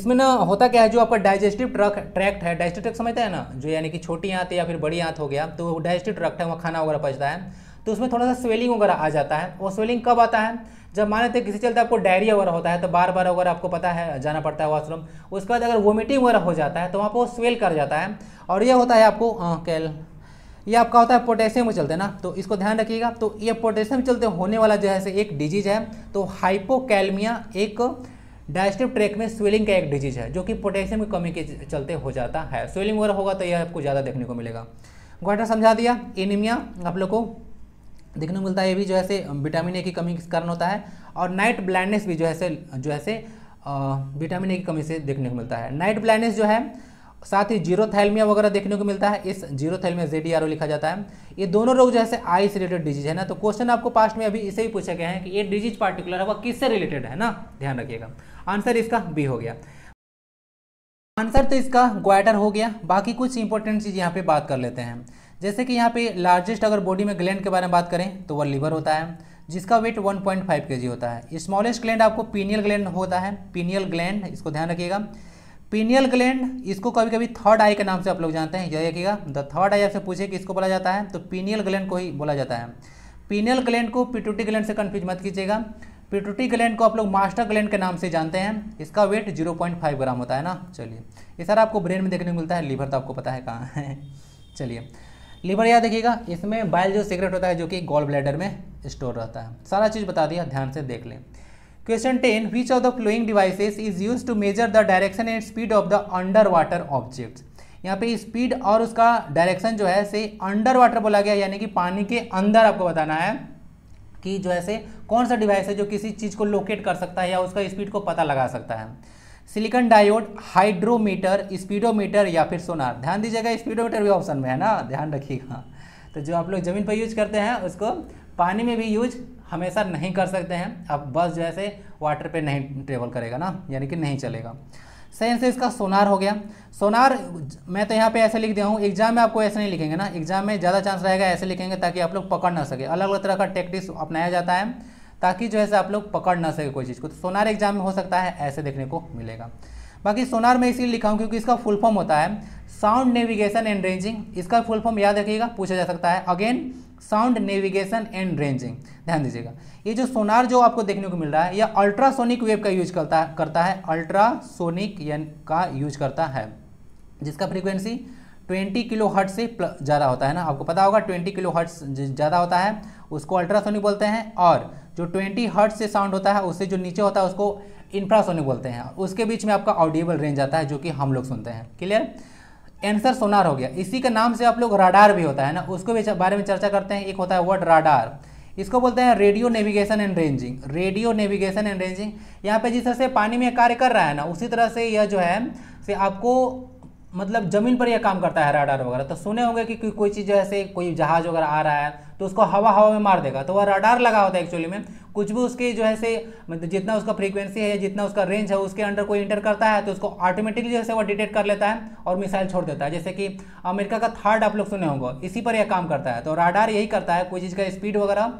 इसमें ना होता क्या है जो आपका डाइजेस्टिव ट्रक ट्रैक्ट है डाइजेस्टिव ट्रक समझते हैं ना जो यानी कि छोटी आंत या फिर बड़ी आंत हो गया तो डाइजेस्टिव ट्रक है वहाँ खाना वगैरह पचता है तो उसमें थोड़ा सा स्वेलिंग वगैरह आ जाता है वो स्वेलिंग कब आता है जब मान लेते हैं किसी चलते आपको डायरिया वगैरह होता है तो बार बार अगर आपको पता है जाना पड़ता है वॉशरूम उसके बाद अगर वोमिटिंग वगैरह हो जाता है तो वहाँ पर स्वेल कर जाता है और यह होता है आपको कैल ये आपका होता है पोटेशियम में चलते ना तो इसको ध्यान रखिएगा तो ये पोटेशियम चलते होने वाला जो है एक डिजीज है तो हाइपोकैलमिया एक डाइजेस्टिव ट्रैक में स्वेलिंग का एक डिजीज है जो कि पोटेशियम की कमी के चलते हो जाता है स्वेलिंग वगैरह होगा तो यह आपको ज़्यादा देखने को मिलेगा गोटा समझा दिया एनीमिया आप लोग को देखने को मिलता है ये भी जो है से विटामिन ए की कमी के कारण होता है और नाइट ब्लाइंडनेस भी जो है से जो है से विटामिन ए की कमी से देखने को मिलता है नाइट ब्लाइंडनेस जो है साथ ही जीरो थैलमिया वगैरह देखने को मिलता है इस जीरो थैलमिया जेडीआरओ लिखा जाता है ये दोनों रोग जो है आई से रिलेटेड डिजीज है ना तो क्वेश्चन आपको पास्ट में अभी इसे ही पूछा गया है कि ये डिजीज पार्टिकुलर है वह किससे रिलेटेड है ना ध्यान रखिएगा आंसर इसका बी हो गया आंसर तो इसका ग्वाइटर हो गया बाकी कुछ इंपॉर्टेंट चीज़ यहाँ पे बात कर लेते हैं जैसे कि यहाँ पे लार्जेस्ट अगर बॉडी में ग्लैंड के बारे में बात करें तो वह लीवर होता है जिसका वेट 1.5 पॉइंट होता है स्मॉलेस्ट ग्लैंड आपको पीनियल ग्लैंड होता है पीनियल ग्लैंड इसको ध्यान रखिएगा पीनियल ग्लैंड इसको कभी कभी थर्ड आई के नाम से आप लोग जानते हैं यह रखिएगा द थर्ड आई आपसे पूछे कि इसको बोला जाता है तो पीनियल ग्लैंड को ही बोला जाता है पीनियल ग्लैंड को पिटूटी ग्लैंड से कन्फ्यूज मत कीजिएगा पिटूटी ग्लैंड को आप लोग मास्टर ग्लैंड के नाम से जानते हैं इसका वेट 0.5 ग्राम होता है ना चलिए ये सर आपको ब्रेन में देखने को मिलता है लीवर तो आपको पता है कहाँ है (laughs) चलिए लीवर याद देखिएगा इसमें बाइल जो सिगरेट होता है जो कि गोल ब्लैडर में स्टोर रहता है सारा चीज़ बता दिया ध्यान से देख लें question ten which of the following devices is used to measure the direction and speed of the underwater objects यहाँ पे स्पीड और उसका डायरेक्शन जो है से अंडर वाटर बोला गया यानी कि पानी के अंदर आपको बताना है कि जो है से कौन सा डिवाइस है जो किसी चीज़ को लोकेट कर सकता है या उसका स्पीड को पता लगा सकता है सिलिकॉन डायोड हाइड्रोमीटर स्पीडोमीटर या फिर सोनार ध्यान दीजिएगा स्पीडोमीटर भी ऑप्शन में है ना ध्यान रखिएगा तो जो आप लोग ज़मीन पर यूज करते हैं उसको पानी में भी यूज हमेशा नहीं कर सकते हैं अब बस जो है वाटर पे नहीं ट्रेवल करेगा ना यानी कि नहीं चलेगा सही से इसका सोनार हो गया सोनार मैं तो यहाँ पे ऐसे लिख दिया हूँ एग्जाम में आपको ऐसे नहीं लिखेंगे ना एग्जाम में ज़्यादा चांस रहेगा ऐसे लिखेंगे ताकि आप लोग पकड़ ना सके अलग अलग तरह का टेक्टिक्स अपनाया जाता है ताकि जो है आप लोग पकड़ ना सके कोई चीज़ को तो सोनार एग्जाम में हो सकता है ऐसे देखने को मिलेगा बाकी सोनार में इसीलिए लिखा हूँ क्योंकि इसका फुल फॉर्म होता है साउंड नेविगेशन एंड रेंजिंग इसका फुल फॉर्म याद रखिएगा पूछा जा सकता है again sound navigation and ranging ध्यान दीजिएगा ये जो सोनार जो आपको देखने को मिल रहा है यह अल्ट्रासोनिक वेव का यूज करता है करता है अल्ट्रासोनिक का यूज करता है जिसका फ्रीक्वेंसी 20 किलो हर्ट से ज़्यादा होता है ना आपको पता होगा 20 किलो हर्ट ज़्यादा होता है उसको अल्ट्रासोनिक बोलते हैं और जो 20 हर्ट से साउंड होता है उससे जो नीचे होता है उसको इंफ्रासोनिक बोलते हैं उसके बीच में आपका ऑडिएबल रेंज आता है जो कि हम लोग सुनते हैं क्लियर एंसर सोनार हो गया इसी के नाम से आप लोग राडार भी होता है ना उसको भी बारे में चर्चा करते हैं एक होता है वर्ड राडार इसको बोलते हैं radio navigation and ranging radio navigation and ranging यहाँ पे जिस तरह से पानी में कार्य कर रहा है ना उसी तरह से यह जो है से आपको मतलब ज़मीन पर यह काम करता है राडार वगैरह तो सुने होंगे कि, कोई चीज़ जैसे कोई जहाज़ वगैरह आ रहा है तो उसको हवा हवा में मार देगा तो वह राडार लगा होता है एक्चुअली में कुछ भी उसके जो है से मतलब जितना उसका फ्रीक्वेंसी है जितना उसका रेंज है उसके अंडर कोई इंटर करता है तो उसको ऑटोमेटिकली जैसे वो डिटेक्ट कर लेता है और मिसाइल छोड़ देता है जैसे कि अमेरिका का थर्ड आप लोग सुने होंगे इसी पर यह काम करता है तो राडार यही करता है कोई चीज़ का स्पीड वगैरह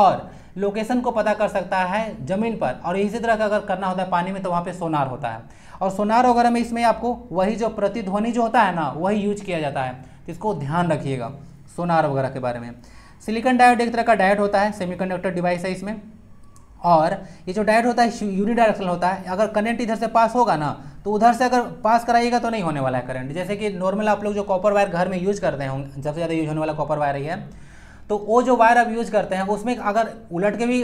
और लोकेशन को पता कर सकता है ज़मीन पर और इसी तरह का अगर करना होता है पानी में तो वहाँ पर सोनार होता है और सोनार वगैरह में इसमें आपको वही जो प्रतिध्वनि जो होता है ना वही यूज किया जाता है इसको ध्यान रखिएगा सोनार वगैरह के बारे में सिलिकन डायोड एक तरह का डायोड होता है सेमीकंडक्टर डिवाइस है इसमें और ये जो डायोड होता है यूनिडायरेक्शनल होता है अगर करंट इधर से पास होगा ना तो उधर से अगर पास कराइएगा तो नहीं होने वाला है करंट जैसे कि नॉर्मल आप लोग जो कॉपर वायर घर में यूज करते हैं सबसे ज़्यादा यूज होने वाला कॉपर वायर ही है तो वो जो वायर आप यूज करते हैं उसमें अगर उलट के भी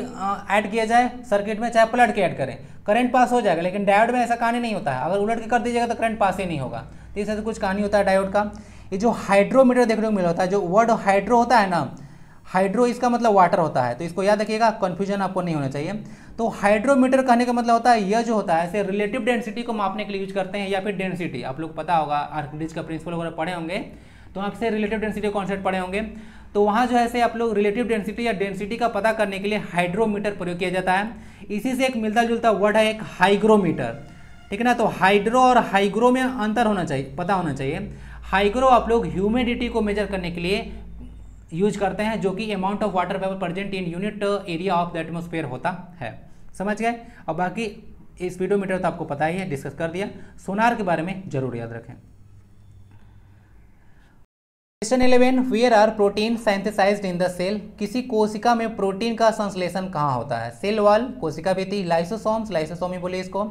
ऐड किया जाए सर्किट में चाहे पलट के ऐड करें करंट पास हो जाएगा लेकिन डायोड में ऐसा कहानी नहीं होता है अगर उलट के कर दीजिएगा तो करंट पास ही नहीं होगा तो इस तरह से कुछ कहानी होता है डायोड का ये जो हाइड्रोमीटर देखने को मिला होता है जो वर्ड हाइड्रो होता है ना हाइड्रो इसका मतलब वाटर होता है तो इसको याद रखिएगा कन्फ्यूजन आपको नहीं होना चाहिए तो हाइड्रोमीटर कहने का मतलब होता है यह जो होता है ऐसे रिलेटिव डेंसिटी को मापने के लिए यूज करते हैं या फिर डेंसिटी आप लोग पता होगा आर्किटेज का प्रिंसिपल वगैरह पढ़े होंगे तो आपसे रिलेटिव डेंसिटी कॉन्सेप्ट पढ़े होंगे तो वहाँ जो है से आप लोग रिलेटिव डेंसिटी या डेंसिटी का पता करने के लिए हाइड्रोमीटर प्रयोग किया जाता है इसी से एक मिलता जुलता वर्ड है एक हाइग्रोमीटर ठीक है ना तो हाइड्रो और हाइग्रो में अंतर होना चाहिए पता होना चाहिए हाइग्रो आप लोग ह्यूमिडिटी को मेजर करने के लिए यूज करते हैं जो कि amount of water vapour present in unit area of the atmosphere होता है समझ गए और बाकी स्पीडोमीटर तो आपको पता ही है डिस्कस कर दिया सोनार के बारे में जरूर याद रखें question eleven where are protein synthesised in the cell किसी कोशिका में प्रोटीन का संश्लेषण कहाँ होता है सेल वॉल कोशिका भित्ति लाइसोसोम्स लाइसोसोम ही बोले इसको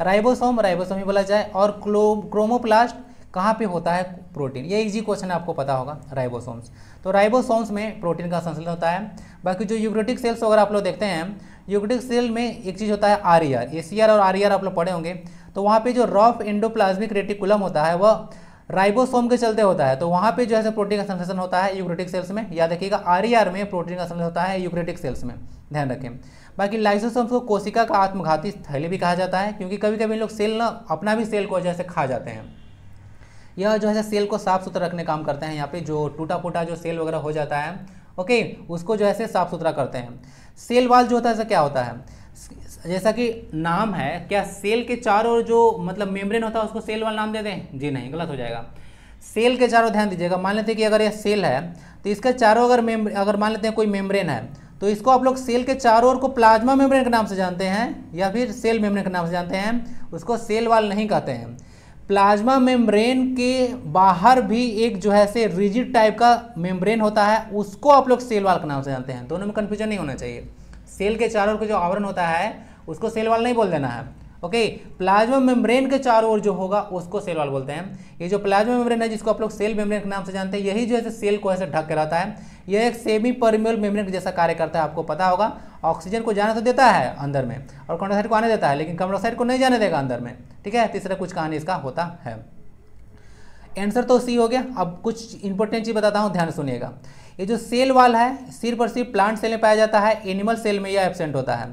राइबोसोम राइबोसोम ही बोला जाए और क्लो क्रोमोप्लास्ट कहाँ पे होता है प्रोटीन ये इजी क्वेश्चन आपको पता होगा राइबोसोम्स तो राइबोसोम्स में प्रोटीन का संश्लेषण होता है बाकी जो यूक्रोटिक सेल्स अगर आप लोग देखते हैं यूक्रोटिक सेल में एक चीज़ होता है R E R A C R और आर ई आर आप लोग पढ़े होंगे तो वहाँ पे जो रॉफ एंडोप्लाज्मिक रेटिकुलम होता है वह राइबोसोम के चलते होता है तो वहाँ पे जो है प्रोटीन का संश्लेषण होता है यूक्रेटिक सेल्स में याद रखिएगा आर में प्रोटीन का संश्लेषण होता है यूक्रेटिक सेल्स में ध्यान रखें बाकी लाइसोसोम्स को कोशिका का आत्मघाती थैली भी कहा जाता है क्योंकि कभी कभी लोग सेल ना अपना भी सेल को है खा जाते हैं यह जो है सेल को साफ सुथरा रखने काम करते हैं यहाँ पे जो टूटा फूटा जो सेल वगैरह हो जाता है ओके उसको जो है साफ सुथरा करते हैं सेल वाल जो होता है क्या होता है जैसा कि नाम है क्या सेल के चारों ओर जो मतलब मेम्ब्रेन होता है उसको सेल वाला नाम दे दें जी नहीं गलत हो जाएगा सेल के चारों ध्यान दीजिएगा मान लेते हैं कि अगर यह सेल है तो इसके चारों अगर अगर मान लेते हैं कोई मेम्ब्रेन है तो इसको आप लोग सेल के चारों ओर को प्लाज्मा मेम्ब्रेन के नाम से जानते हैं या फिर सेल मेम्ब्रेन के नाम से जानते हैं उसको सेल वाल नहीं कहते हैं प्लाज्मा मेम्ब्रेन के बाहर भी एक जो है से रिजिड टाइप का मेम्ब्रेन होता है उसको आप लोग सेल वाल के नाम से जानते हैं दोनों में कन्फ्यूजन नहीं होना चाहिए सेल के चारों ओर का जो आवरण होता है उसको सेल वाल नहीं बोल देना है ओके प्लाज्मा मेम्ब्रेन के चारों ओर जो होगा उसको सेल वाल बोलते हैं ये जो प्लाज्मा मेम्ब्रेन है जिसको आप लोग सेल मेम्ब्रेन के नाम से जानते हैं यही जो है सेल को ऐसे ढक के रहता है यह एक सेमी परम्यूल मेम्ब्रेन जैसा कार्य करता है आपको पता होगा ऑक्सीजन को जाने तो देता है अंदर में और कॉन्डोसाइड को आने देता है लेकिन कॉन्डोसाइड को नहीं जाने देगा अंदर में ठीक है तीसरा कुछ कहानी इसका होता है आंसर तो सी हो गया अब कुछ इंपॉर्टेंट चीज़ बताता हूँ ध्यान सुनिएगा ये जो सेल वाल है सिर्फ और सिर्फ प्लांट सेल में पाया जाता है एनिमल सेल में यह एबसेंट होता है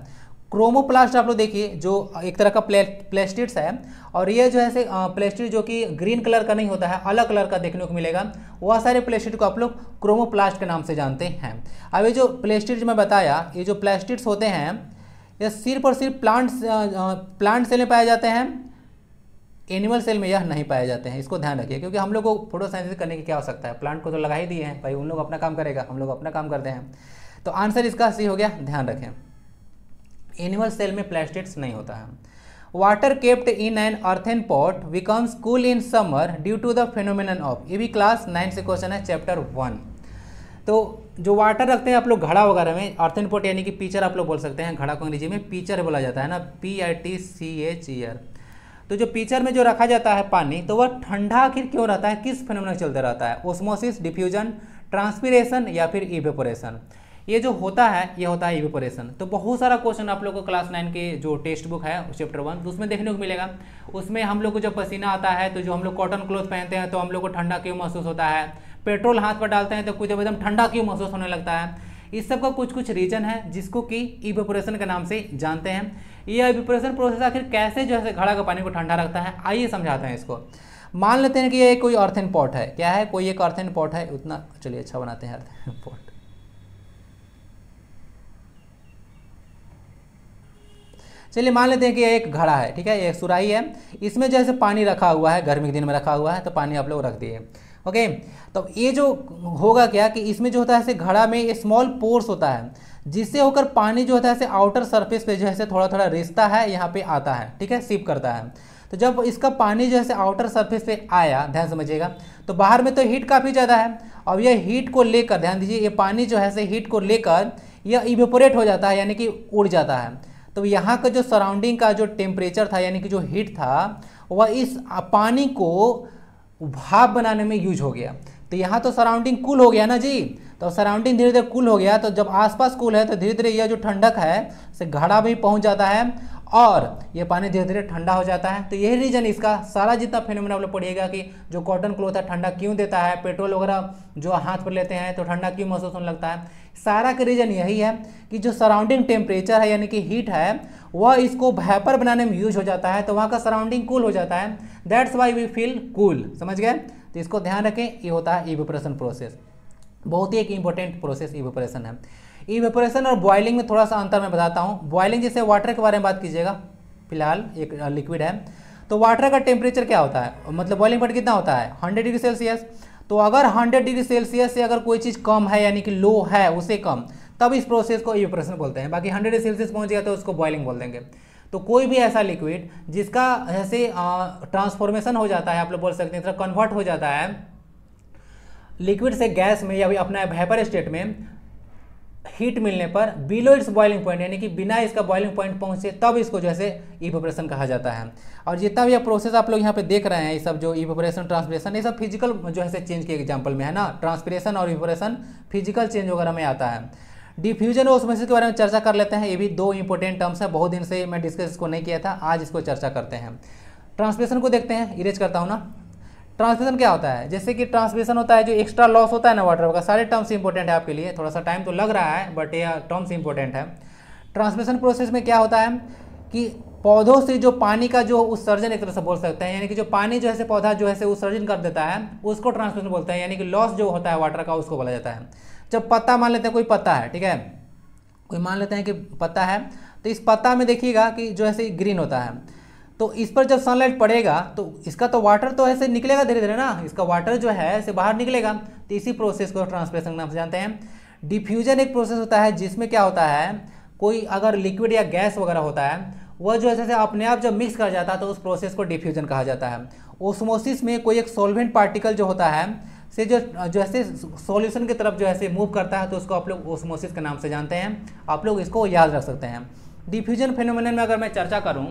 क्रोमोप्लास्ट आप लोग देखिए जो एक तरह का प्ले प्लेस्टिड्स है और ये जो है प्लेस्टिड जो कि ग्रीन कलर का नहीं होता है अलग कलर का देखने को मिलेगा वह सारे प्लेस्टिड को आप लोग क्रोमोप्लास्ट के नाम से जानते हैं अब ये जो प्लेस्टिड मैं बताया ये जो प्लेस्टिड्स होते हैं ये सिर्फ और सिर्फ प्लांट प्लांट सेल में पाए जाते हैं एनिमल सेल में यह नहीं पाए जाते हैं इसको ध्यान रखिए क्योंकि हम लोग को फोटोसाइंसिस करने की क्या आवश्यकता है प्लांट को तो लगा ही दिए हैं भाई उन लोग अपना काम करेगा हम लोग अपना काम करते हैं तो आंसर इसका सी हो गया ध्यान रखें एनिमल सेल में प्लास्टिक्स नहीं होता है water kept in an earthen pot becomes cool in summer due to the phenomenon of ये भी क्लास नाइन से क्वेश्चन है चैप्टर वन तो जो वाटर रखते हैं आप लोग घड़ा वगैरह में अर्थेन पॉट यानी कि पीचर आप लोग बोल सकते हैं घड़ा को अंग्रेजी में पीचर बोला जाता है ना P I T C H E R तो जो पिक्चर में जो रखा जाता है पानी तो वह ठंडा आखिर क्यों रहता है किस फिनोमिना चलते रहता है ओस्मोसिस डिफ्यूजन ट्रांसपीरेशन या फिर इवेपोरेशन ये जो होता है ये होता है इवेपोरेशन तो बहुत सारा क्वेश्चन आप लोग को क्लास नाइन के जो टेक्स्ट बुक है चैप्टर वन तो उसमें देखने को मिलेगा उसमें हम लोग को जब पसीना आता है तो जो हम लोग कॉटन क्लोथ पहनते हैं तो हम लोग को ठंडा क्यों महसूस होता है पेट्रोल हाथ पर डालते हैं तो कुछ एकदम ठंडा क्यों महसूस होने लगता है इस सब का कुछ कुछ रीजन है जिसको कि इवेपोरेशन के नाम से जानते हैं यह इवेपोरेशन प्रोसेस आखिर कैसे जो है घड़ा का पानी को ठंडा रखता है आइए समझाते हैं इसको मान लेते हैं कि यह कोई अर्थन पॉट है क्या है कोई एक अर्थन पॉट है उतना चलिए अच्छा बनाते हैं अर्थन पॉट (laughs) चलिए मान लेते हैं कि एक घड़ा है ठीक है एक सुराही है इसमें जैसे पानी रखा हुआ है गर्मी के दिन में रखा हुआ है तो पानी आप लोग रख दिए ओके तो ये जो होगा क्या कि इसमें जो होता है घड़ा में स्मॉल पोर्स होता है जिससे होकर पानी जो होता है आउटर सरफेस पे जो है थोड़ा थोड़ा रिश्ता है यहाँ पे आता है ठीक है सिप करता है तो जब इसका पानी जो है आउटर सर्फेस पे आया ध्यान समझिएगा तो बाहर में तो हीट काफ़ी ज़्यादा है अब यह हीट को लेकर ध्यान दीजिए ये पानी जो है से हीट को लेकर यह इवेपोरेट हो जाता है यानी कि उड़ जाता है तो यहाँ का जो सराउंडिंग का जो टेम्परेचर था यानी कि जो हीट था वह इस पानी को भाप बनाने में यूज हो गया तो यहाँ तो सराउंडिंग कूल हो गया ना जी तो सराउंडिंग धीरे धीरे कूल हो गया तो जब आसपास कूल है तो धीरे धीरे यह जो ठंडक है से घड़ा भी पहुँच जाता है और ये पानी धीरे धीरे ठंडा हो जाता है तो यही रीजन इसका सारा जितना फेनोमेना आप लोग पढ़िएगा कि जो कॉटन क्लोथ है ठंडा क्यों देता है पेट्रोल वगैरह जो हाथ पर लेते हैं तो ठंडा क्यों महसूस होने लगता है सारा का रीजन यही है कि जो सराउंडिंग टेम्परेचर है यानी कि हीट है वह इसको भैपर बनाने में यूज हो जाता है तो वहाँ का सराउंडिंग कूल हो जाता है that's why we feel cool समझ गए तो इसको ध्यान रखें ये होता है इवेपोरेशन प्रोसेस बहुत ही एक इंपॉर्टेंट प्रोसेस इवेपोरेशन है इवेपोरेशन और बॉयलिंग में थोड़ा सा अंतर मैं बताता हूँ बॉइलिंग जैसे वाटर के बारे में बात कीजिएगा फिलहाल एक लिक्विड है तो वाटर का टेम्परेचर क्या होता है मतलब बॉइलिंग पॉइंट कितना होता है हंड्रेड डिग्री सेल्सियस तो अगर हंड्रेड डिग्री सेल्सियस से अगर कोई चीज़ कम है यानी कि लो है उसे कम तब इस प्रोसेस को इवेपोरेशन बोलते हैं बाकी हंड्रेड डिग्री सेल्सियस पहुंच गया तो उसको बॉइलिंग बोल देंगे तो कोई भी ऐसा लिक्विड जिसका जैसे ट्रांसफॉर्मेशन हो जाता है आप लोग बोल सकते हैं थोड़ा कन्वर्ट हो जाता है लिक्विड से गैस में या अपना वेपर स्टेट में हीट मिलने पर बिलो इट्स बॉइलिंग पॉइंट यानी कि बिना इसका बॉइलिंग पॉइंट पहुंचे तब इसको जैसे इवेपरेशन कहा जाता है और जितना भी प्रोसेस आप लोग यहाँ पे देख रहे हैं ये सब जो इवेपरेशन ट्रांसपरेशन ये सब फिजिकल जो है चेंज के एग्जाम्पल में है ना ट्रांसपरेशन और इवेपरेशन फिजिकल चेंज वगैरह में आता है डिफ्यूजन ऑस्मोसिस के बारे में चर्चा कर लेते हैं ये भी दो इंपॉर्टेंट टर्म्स है बहुत दिन से मैं डिस्कस इसको नहीं किया था आज इसको चर्चा करते हैं ट्रांसमिशन को देखते हैं इरेज करता हूँ ना ट्रांसमिशन क्या होता है जैसे कि ट्रांसमिशन होता है जो एक्स्ट्रा लॉस होता है ना वाटर का सारे टर्म्स इंपॉर्टेंट है आपके लिए थोड़ा सा टाइम तो लग रहा है बट यह टर्म्स इंपॉर्टेंट है ट्रांसमिशन प्रोसेस में क्या होता है कि पौधों से जो पानी का जो उत्सर्जन एक तरह से बोल सकते हैं यानी कि जो पानी जो है से पौधा जो है से उत्सर्जन कर देता है उसको ट्रांसमिशन बोलते हैं यानी कि लॉस जो होता है वाटर का उसको बोला जाता है जब पता मान लेते हैं कोई पता है ठीक है कोई मान लेते हैं कि पता है तो इस पता में देखिएगा कि जो ऐसे ग्रीन होता है तो इस पर जब सनलाइट पड़ेगा तो इसका तो वाटर तो ऐसे निकलेगा धीरे धीरे ना इसका वाटर जो है ऐसे बाहर निकलेगा तो इसी प्रोसेस को ट्रांसप्रेशन नाम से जानते हैं डिफ्यूजन एक प्रोसेस होता है जिसमें क्या होता है कोई अगर लिक्विड या गैस वगैरह होता है वह जो ऐसे अपने आप जब मिक्स कर जाता है तो उस प्रोसेस को डिफ्यूजन कहा जाता है ओसमोसिस में कोई एक सोलवेंट पार्टिकल जो होता है से जो जो है सोल्यूशन की तरफ जो है मूव करता है तो उसको आप लोग ओसमोसिस के नाम से जानते हैं आप लोग इसको याद रख सकते हैं डिफ्यूजन फेनोमिनन में अगर मैं चर्चा करूँ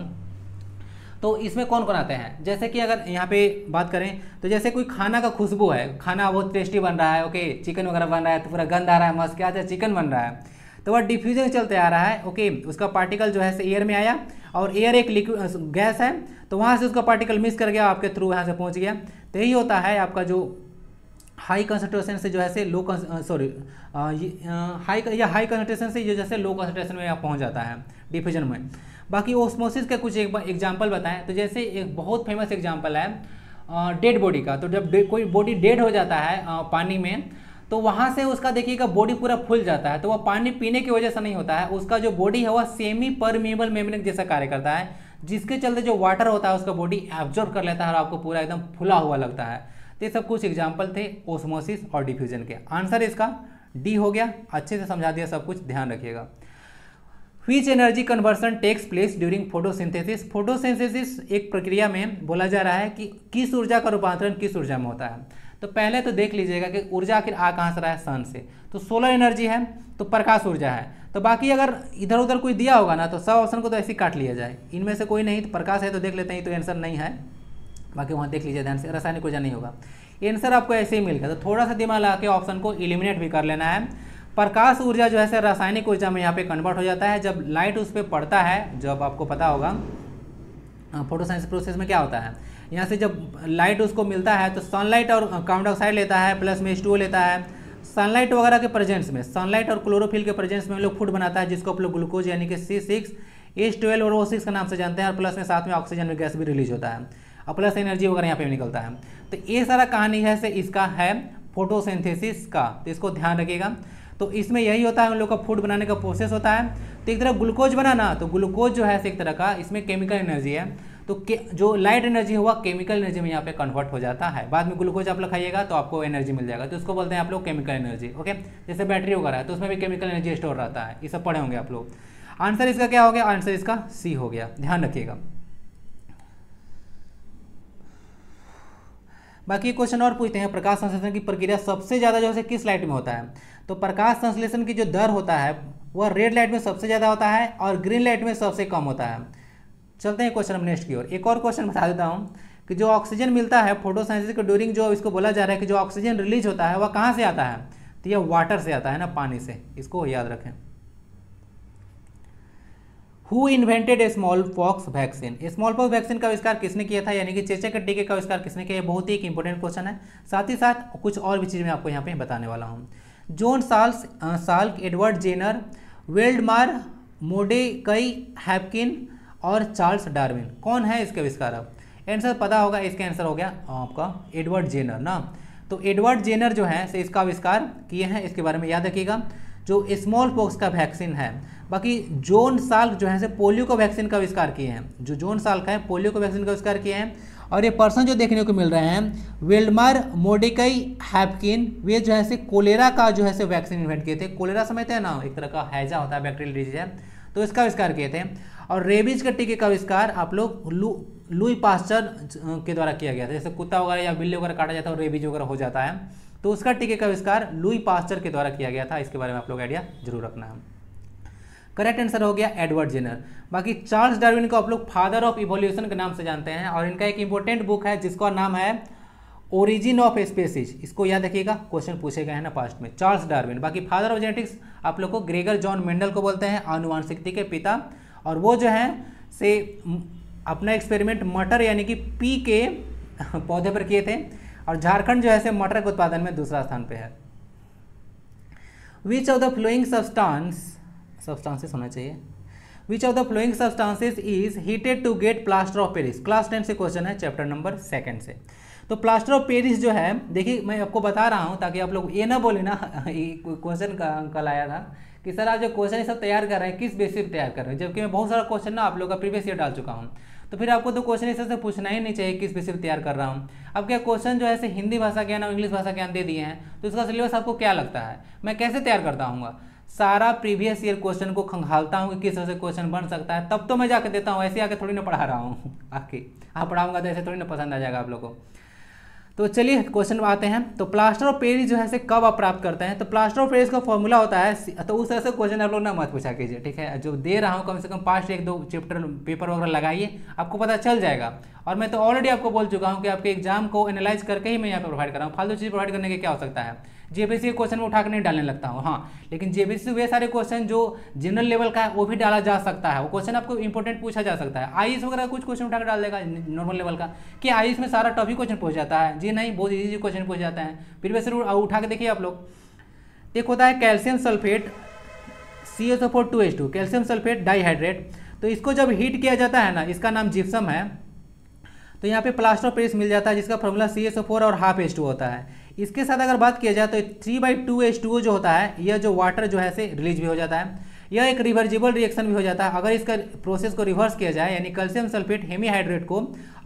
तो इसमें कौन कौन आते हैं जैसे कि अगर यहाँ पे बात करें तो जैसे कोई खाना का खुशबू है खाना बहुत टेस्टी बन रहा है ओके चिकन वगैरह बन रहा है तो पूरा गंद आ रहा है मस्त क्या है चिकन बन रहा है तो वह डिफ्यूजन चलते आ रहा है ओके उसका पार्टिकल जो है से एयर में आया और एयर एक लिक्विड गैस है तो वहाँ से उसका पार्टिकल मिस कर गया आपके थ्रू यहाँ से पहुँच गया तो यही होता है आपका जो हाई कंसनट्रेशन से जो है से लो सॉरी हाई या हाई कंसनट्रेशन से जो जैसे लो कंसनट्रेशन में पहुंच जाता है डिफ्यूजन में बाकी ओस्मोसिस का कुछ एक एग्जाम्पल बताएं तो जैसे एक बहुत फेमस एग्जाम्पल है डेड बॉडी का तो जब कोई बॉडी डेड हो जाता है आ, पानी में तो वहाँ से उसका देखिएगा बॉडी पूरा फूल जाता है तो वह पानी पीने की वजह से नहीं होता है उसका जो बॉडी है वह सेमी परमेबल मेम्ब्रेन जैसा कार्य करता है जिसके चलते जो वाटर होता है उसका बॉडी एब्जॉर्ब कर लेता है और आपको पूरा एकदम फुला हुआ लगता है तो ये सब कुछ एग्जाम्पल थे ओसमोसिस और डिफ्यूजन के आंसर इसका डी हो गया अच्छे से समझा दिया सब कुछ ध्यान रखिएगा which energy conversion takes place during photosynthesis photosynthesis एक प्रक्रिया में बोला जा रहा है कि किस ऊर्जा का रूपांतरण किस ऊर्जा में होता है तो पहले तो देख लीजिएगा कि ऊर्जा आखिर आ कहाँ से रहा है सन से तो सोलर एनर्जी है तो प्रकाश ऊर्जा है तो बाकी अगर इधर उधर कोई दिया होगा ना तो सब ऑप्शन को तो ऐसे ही काट लिया जाए इनमें से कोई नहीं तो प्रकाश है तो देख लेते हैं तो आंसर नहीं है बाकी वहाँ देख लीजिए ध्यान से रासायनिक ऊर्जा नहीं होगा आंसर आपको ऐसे ही मिल गया तो थोड़ा सा दिमाग लगा के ऑप्शन को इलिमिनेट भी कर लेना है प्रकाश ऊर्जा जो है सर रासायनिक ऊर्जा में यहाँ पे कन्वर्ट हो जाता है जब लाइट उस पर पड़ता है जब आपको पता होगा फोटोसाइंस हाँ, प्रोसेस में क्या होता है यहाँ से जब लाइट उसको मिलता है तो सनलाइट और कार्बन डाइऑक्साइड लेता है प्लस में स्टूल लेता है सनलाइट वगैरह के प्रेजेंस में सनलाइट और क्लोरोफिल के प्रेजेंस में लोग फूड बनाता है जिसको आप लोग ग्लूकोज यानी कि सी सिक्स एच ट्वेल्व और ओ सिक्स के नाम से जानते हैं और प्लस में साथ में ऑक्सीजन में गैस भी रिलीज होता है प्लस एनर्जी वगैरह यहाँ पे निकलता है तो ये सारा कहानी है से इसका है फोटोसिंथेसिस का तो इसको ध्यान रखिएगा तो इसमें यही होता है उन लोग का फूड बनाने का प्रोसेस होता है तो एक तरह ग्लूकोज बनाना तो ग्लूकोज जो है एक तरह का इसमें केमिकल एनर्जी है तो के, जो लाइट एनर्जी हुआ केमिकल एनर्जी में यहाँ पे कन्वर्ट हो जाता है बाद में ग्लूकोज आप लोग खाइएगा तो आपको एनर्जी मिल जाएगा तो इसको बोलते हैं आप लोग केमिकल एनर्जी ओके जैसे बैटरी वगैरह है तो उसमें भी केमिकल एनर्जी स्टोर रहता है ये सब पढ़े होंगे आप लोग आंसर इसका क्या हो गया आंसर इसका सी हो गया ध्यान रखिएगा बाकी क्वेश्चन और पूछते हैं प्रकाश संश्लेषण की प्रक्रिया सबसे ज़्यादा जो है किस लाइट में होता है तो प्रकाश संश्लेषण की जो दर होता है वह रेड लाइट में सबसे ज़्यादा होता है और ग्रीन लाइट में सबसे कम होता है चलते हैं क्वेश्चन नेक्स्ट की ओर एक और क्वेश्चन बता देता हूँ कि जो ऑक्सीजन मिलता है फोटोसाइंसिस के ड्यूरिंग जो इसको बोला जा रहा है कि जो ऑक्सीजन रिलीज होता है वह कहाँ से आता है तो यह वाटर से आता है ना पानी से इसको याद रखें who invented smallpox vaccine smallpox vaccine का आविष्कार किसने किया था यानी कि चेचक के टीके का आविष्कार किसने किया बहुत ही एक इंपॉर्टेंट क्वेश्चन है साथ ही साथ कुछ और भी चीज़ मैं आपको यहाँ पे बताने वाला हूँ जोन साल्स Salk Edward Jenner Waldemar Mordecai Haffkine और चार्ल्स डार्विन कौन है इसके अब आंसर पता होगा इसका आंसर हो गया आपका एडवर्ड जेनर ना तो एडवर्ड जेनर जो है से इसका आविष्कार किए हैं इसके बारे में याद रखिएगा जो स्मॉल पॉक्स का वैक्सीन है बाकी जोन साल्क जो है से पोलियो का वैक्सीन का आविष्कार किए हैं जो जोन साल का है पोलियो का वैक्सीन का आविष्कार किए हैं और ये पर्सन जो देखने को मिल रहे हैं वेल्डमार मोडिकई हैपकिन वे जो है से कोलेरा का जो है से वैक्सीन इन्वेंट किए थे कोलेरा समझते हैं ना एक तरह का हैजा होता है बैक्टीरियल डिजीज है तो इसका आविष्कार किए थे और रेबीज के टीके का आविष्कार आप लोग लू लुई पास्टर के द्वारा किया गया था जैसे कुत्ता वगैरह या बिल्ली वगैरह काटा जाता है और रेबीज वगैरह हो जाता है तो उसका टीके का आविष्कार लुई पास्चर के द्वारा किया गया था इसके बारे में आप लोग आइडिया जरूर रखना है करेक्ट आंसर हो गया एडवर्ड जेनर बाकी चार्ल्स डार्विन को आप लोग फादर ऑफ इवोल्यूशन के नाम से जानते हैं और इनका एक इंपॉर्टेंट बुक है जिसका नाम है ओरिजिन ऑफ स्पेसिज इसको याद रखिएगा क्वेश्चन पूछे गए हैं ना पास्ट में चार्ल्स डार्विन बाकी फादर ऑफ जेनेटिक्स आप लोग को ग्रेगर जॉन मेंडल को बोलते हैं आनुवांशिकता के पिता और वो जो है से अपना एक्सपेरिमेंट मटर यानी कि पी के (laughs) पौधे पर किए थे और झारखंड जो है से मटर के उत्पादन में दूसरा स्थान पे है which of the following substance substances होना चाहिए which of the following substances is heated to get plaster of Paris class ten से क्वेश्चन है चैप्टर नंबर सेकेंड से तो प्लास्टर ऑफ पेरिस जो है देखिए मैं आपको बता रहा हूँ ताकि आप लोग ये ना बोले ना (laughs) क्वेश्चन कल आया था कि सर आप जो क्वेश्चन सब तैयार कर रहे हैं किस बेसिस पर तैयार कर रहे हैं जबकि मैं बहुत सारा क्वेश्चन ना आप लोग का प्रीवियस ईयर डाल चुका हूँ तो फिर आपको तो क्वेश्चन इस से पूछना ही नहीं चाहिए किस बेसिस पर तैयार कर रहा हूँ अब क्या क्वेश्चन जो है हिंदी भाषा ज्ञान और इंग्लिश भाषा ज्ञान दे दिए हैं तो इसका सिलेबस आपको क्या लगता है मैं कैसे तैयार करता हूँ सारा प्रीवियस ईयर क्वेश्चन को खंगालता हूँ कि किस तरह से क्वेश्चन बन सकता है तब तो मैं जाकर देता हूँ ऐसे आके थोड़ी ना पढ़ा रहा हूँ आके आप हाँ, पढ़ाऊंगा तो ऐसे थोड़ी ना पसंद आ जाएगा आप लोग को तो चलिए क्वेश्चन आते हैं तो प्लास्टर ऑफ पेरिस जो है से कब आप प्राप्त करते हैं तो प्लास्टर ऑफ पेरिस का फॉर्मूला होता है तो उस तरह से क्वेश्चन आप लोग ना मत पूछा कीजिए ठीक है जो दे रहा हूँ कम से कम पाँच एक दो चैप्टर पेपर वगैरह लगाइए आपको पता चल जाएगा और मैं तो ऑलरेडी आपको बोल चुका हूँ कि आपके एग्जाम को एनालाइज करके ही मैं यहाँ पर प्रोवाइड कर रहा हूँ फालतू चीज़ प्रोवाइड करने के क्या हो सकता है जेबीसी क्वेश्चन में उठाकर नहीं डालने लगता हूँ हाँ लेकिन जेबीसी से वे सारे क्वेश्चन जो जनरल लेवल का है वो भी डाला जा सकता है वो क्वेश्चन आपको इंपॉर्टेंट पूछा जा सकता है आई वगैरह कुछ क्वेश्चन उठा डाल देगा नॉर्मल लेवल का कि आई में सारा टॉपिक क्वेश्चन पूछ जाता है जी नहीं बहुत ईजी क्वेश्चन पूछ जाता है फिर वैसे उठा के देखिए आप लोग एक होता है calcium sulphate C S O four two H two calcium sulphate dihydrate तो इसको जब हीट किया जाता है ना इसका नाम जिप्सम है तो यहाँ पे प्लास्टर पेस्ट मिल जाता है जिसका formula C S O four और हाफ एच टू होता है इसके साथ अगर बात किया जाए तो three by two H two जो होता है यह जो वाटर जो है से रिलीज भी हो जाता है यह एक रिवर्जिबल रिएक्शन भी हो जाता है अगर इसका प्रोसेस को रिवर्स किया जाए यानी कैल्शियम सल्फेट हेमीहाइड्रेट को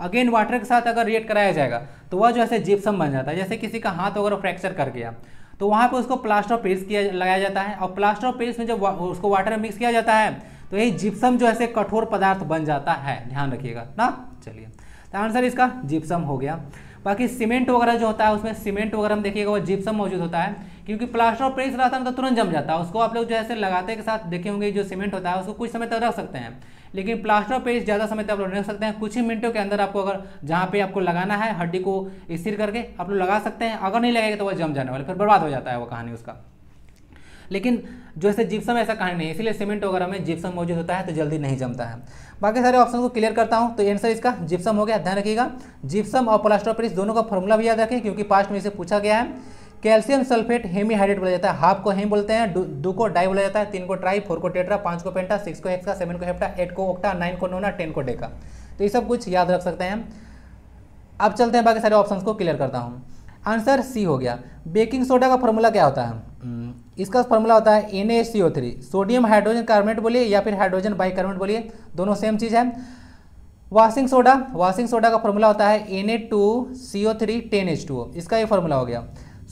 अगेन वाटर के साथ अगर रिएक्ट कराया जाएगा तो वह जो है जिप्सम बन जाता है जैसे किसी का हाथ अगर फ्रैक्चर कर गया तो वहाँ पर उसको प्लास्टर ऑफ पेस्ट किया लगाया जाता है और प्लास्टर ऑफ पेस्ट में जब उसको वाटर मिक्स किया जाता है तो यही जिप्सम जो है कठोर पदार्थ बन जाता है ध्यान रखिएगा ना चलिए तो आंसर इसका जिप्सम हो गया बाकी सीमेंट वगैरह जो होता है उसमें सीमेंट वगैरह हम देखिएगा वो जिप्सम मौजूद होता है क्योंकि प्लास्टर ऑफ पेरिस रहता है तो तुरंत जम जाता है उसको आप लोग जो है लगाते के साथ देखे होंगे जो सीमेंट होता है उसको कुछ समय तक रख सकते हैं लेकिन प्लास्टर ऑफ पेरिस ज़्यादा समय तक आप लोग रख सकते हैं कुछ ही मिनटों के अंदर आपको अगर जहाँ पे आपको लगाना है हड्डी को स्थिर करके आप लोग लगा सकते हैं अगर नहीं लगेगा तो वह जम जाने वाले फिर बर्बाद हो जाता है वो कहानी उसका लेकिन जो है जिप्सम ऐसा कहानी नहीं इसलिए सीमेंट वगैरह में जिप्सम मौजूद होता है तो जल्दी नहीं जमता है बाकी सारे ऑप्शन को क्लियर करता हूँ तो आंसर इसका जिप्सम हो गया ध्यान रखिएगा जिप्सम और प्लास्टोपेरिस दोनों का फॉर्मूला भी याद रखें क्योंकि पास्ट में इसे पूछा गया है कैल्शियम सल्फेट हेमी हाइड्रेट बोला जाता है हाफ को हेम बोलते हैं दो, को डाई बोला जाता है तीन को ट्राई फोर को टेट्रा पांच को पेंटा सिक्स को हेक्सा सेवन को हेप्टा एट को ओक्टा नाइन को नोना टेन को डेका तो ये सब कुछ याद रख सकते हैं अब चलते हैं बाकी सारे ऑप्शन को क्लियर करता हूँ आंसर सी हो गया बेकिंग सोडा का फॉर्मूला क्या होता है hmm, इसका फॉर्मूला होता है N H C O three sodium hydrogen carbonate बोलिए या फिर हाइड्रोजन बाई कार्बोनेट बोलिए दोनों सेम चीज़ है वाशिंग सोडा वाशिंग सोडा का फॉर्मूला होता है N A two C O three ten H two O इसका ये फॉर्मूला हो गया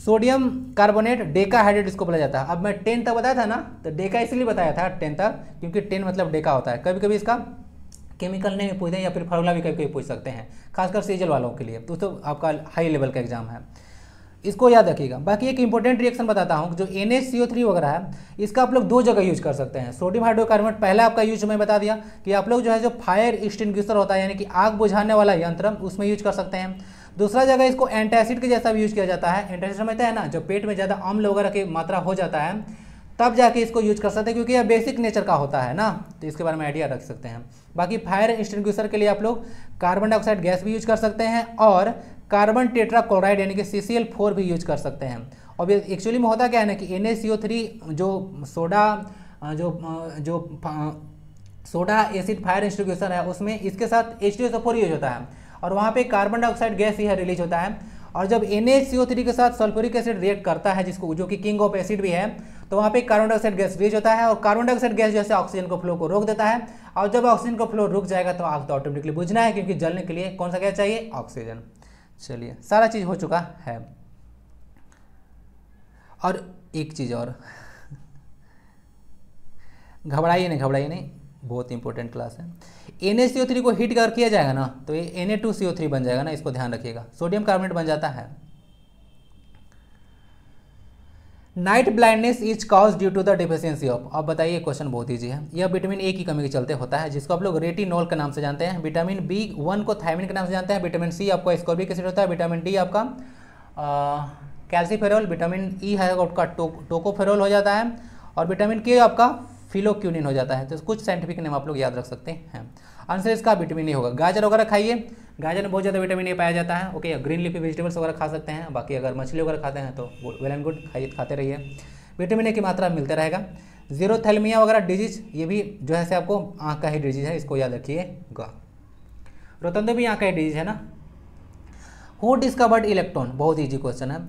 सोडियम कार्बोनेट डेका हाइड्रेट इसको बोला जाता है अब मैं टेन तक बताया था ना तो डेका इसलिए बताया था टेन तक क्योंकि टेन मतलब डेका होता है कभी कभी इसका केमिकल नहीं पूछते हैं या फिर फॉर्मूला भी कभी कभी पूछ सकते हैं खासकर सीजल वालों के लिए तो, तो आपका हाई लेवल का एग्जाम है इसको याद रखिएगा बाकी एक इंपॉर्टेंट रिएक्शन बताता हूँ जो N H C O three वगैरह है इसका आप लोग दो जगह यूज कर सकते हैं सोडियम हाइड्रोकार्बन पहले आपका यूज मैं बता दिया कि आप लोग जो है जो फायर एक्सटिंग्विशर होता है यानी कि आग बुझाने वाला यंत्र उसमें यूज कर सकते हैं दूसरा जगह इसको एंटासिड के जैसा भी यूज किया जाता है एंटासिड समझता है ना जो पेट में ज़्यादा अम्ल वगैरह की मात्रा हो जाता है तब जाके इसको यूज कर सकते हैं क्योंकि यह बेसिक नेचर का होता है ना तो इसके बारे में आइडिया रख सकते हैं बाकी फायर एक्सटिंग्विशर के लिए आप लोग कार्बन डाइऑक्साइड गैस भी यूज कर सकते हैं और कार्बन टेट्रा क्लोराइड यानी कि सी सी एल फोर भी यूज कर सकते हैं और एक्चुअली में होता क्या है ना कि एन थ्री जो सोडा जो जो सोडा एसिड फायर इंस्टीट्यूशन है उसमें इसके साथ एच फोर यूज होता है और वहाँ पे कार्बन डाइऑक्साइड गैस यह रिलीज होता है और जब एन थ्री के साथ सल्फ्यूरिक एसिड रिएक्ट करता है जिसको जो कि किंग ऑफ एसिड भी है तो वहाँ पे कार्बन डाइऑक्साइड गैस रिलीज होता है और कार्बन डाइऑक्साइड गैस जैसे ऑक्सीजन को फ्लो को रोक देता है और जब ऑक्सीजन का फ्लो रुक जाएगा तो आपको ऑटोमेटिकली बुझना है क्योंकि जलने के लिए कौन सा गैस चाहिए ऑक्सीजन चलिए सारा चीज़ हो चुका है और एक चीज़ और घबराइए नहीं घबराइए नहीं बहुत इंपॉर्टेंट क्लास है एन सी ओ थ्री को हीट कर किया जाएगा ना तो ये N A two C O three बन जाएगा ना इसको ध्यान रखिएगा सोडियम कार्बोनेट बन जाता है night blindness is caused due to the deficiency of अब बताइए क्वेश्चन बहुत ईजी है यह विटामिन ए की कमी के चलते होता है जिसको आप लोग रेटिनॉल के नाम से जानते हैं विटामिन बी वन को थायमिन के नाम से जानते हैं विटामिन सी आपका स्कॉर्बिक एसिड होता है विटामिन डी आपका कैल्सीफेरोल विटामिन ई है आपका टोकोफेरोल हो जाता है और विटामिन के आपका फिलोक्यूनिन हो जाता है तो कुछ साइंटिफिक नेम आप लोग याद रख सकते हैं आंसर इसका विटामिन ई होगा गाजर वगैरह खाइए गाजर में बहुत ज़्यादा विटामिन ए पाया जाता है ओके ग्रीन लिफी वेजिटेबल्स वगैरह खा सकते हैं बाकी अगर मछली वगैरह खाते हैं तो वेल एंड गुड खाइए खाते रहिए विटामिन ए की मात्रा मिलता रहेगा जीरो थेलमिया वगैरह डिजीज ये भी जो है से आपको आँख का ही डिजीज है इसको याद रखिएगा रोतंदो भी आँख का ही डिजीज है ना हु डिस्कवर्ड इलेक्ट्रॉन बहुत ईजी क्वेश्चन है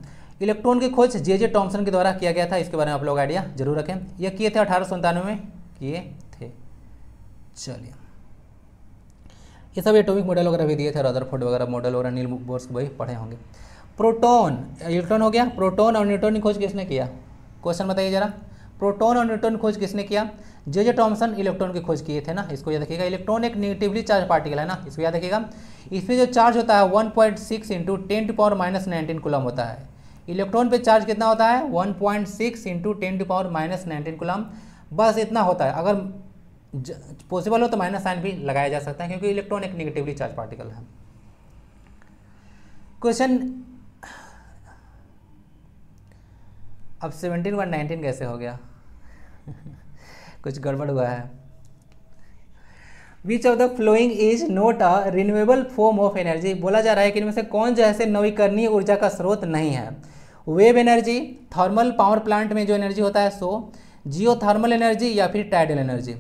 इलेक्ट्रॉन की खोज जे जे टॉम्सन के द्वारा किया गया था इसके बारे में आप लोग आइडिया जरूर रखें यह किए थे अठारह में किए थे चलिए ये सब एटॉमिक मॉडल वगैरह भी दिए थे रदरफोर्ड वगैरह मॉडल नील अनिल बोस भाई पढ़े होंगे प्रोटोन इलेक्ट्रॉन हो गया प्रोटोन और न्यूट्रॉन की खोज किसने किया क्वेश्चन बताइए जरा प्रोटोन और न्यूट्रॉन खोज किसने किया जे जे टॉमसन इलेक्ट्रॉन की खोज किए थे ना इसको याद रखिएगा इलेक्ट्रॉन एक नेगेटिवली चार्ज पार्टिकल है ना इसको याद रखिएगा इसमें जो चार्ज होता है 1.6 point six into ten to power minus nineteen coulomb होता है इलेक्ट्रॉन पे चार्ज कितना होता है 1.6 point six into ten to power minus nineteen coulomb बस इतना होता है अगर पॉसिबल हो तो माइनस साइन भी लगाया जा सकता है क्योंकि इलेक्ट्रॉन एक निगेटिवली चार्ज पार्टिकल है क्वेश्चन अब सेवनटीन वन नाइनटीन कैसे हो गया (laughs) कुछ गड़बड़ हुआ है which of the following is not a renewable form of energy बोला जा रहा है कि इनमें से कौन जो है नवीकरणीय ऊर्जा का स्रोत नहीं है wave energy thermal power plant में जो एनर्जी होता है सो जियो थर्मल एनर्जी या फिर टाइडल एनर्जी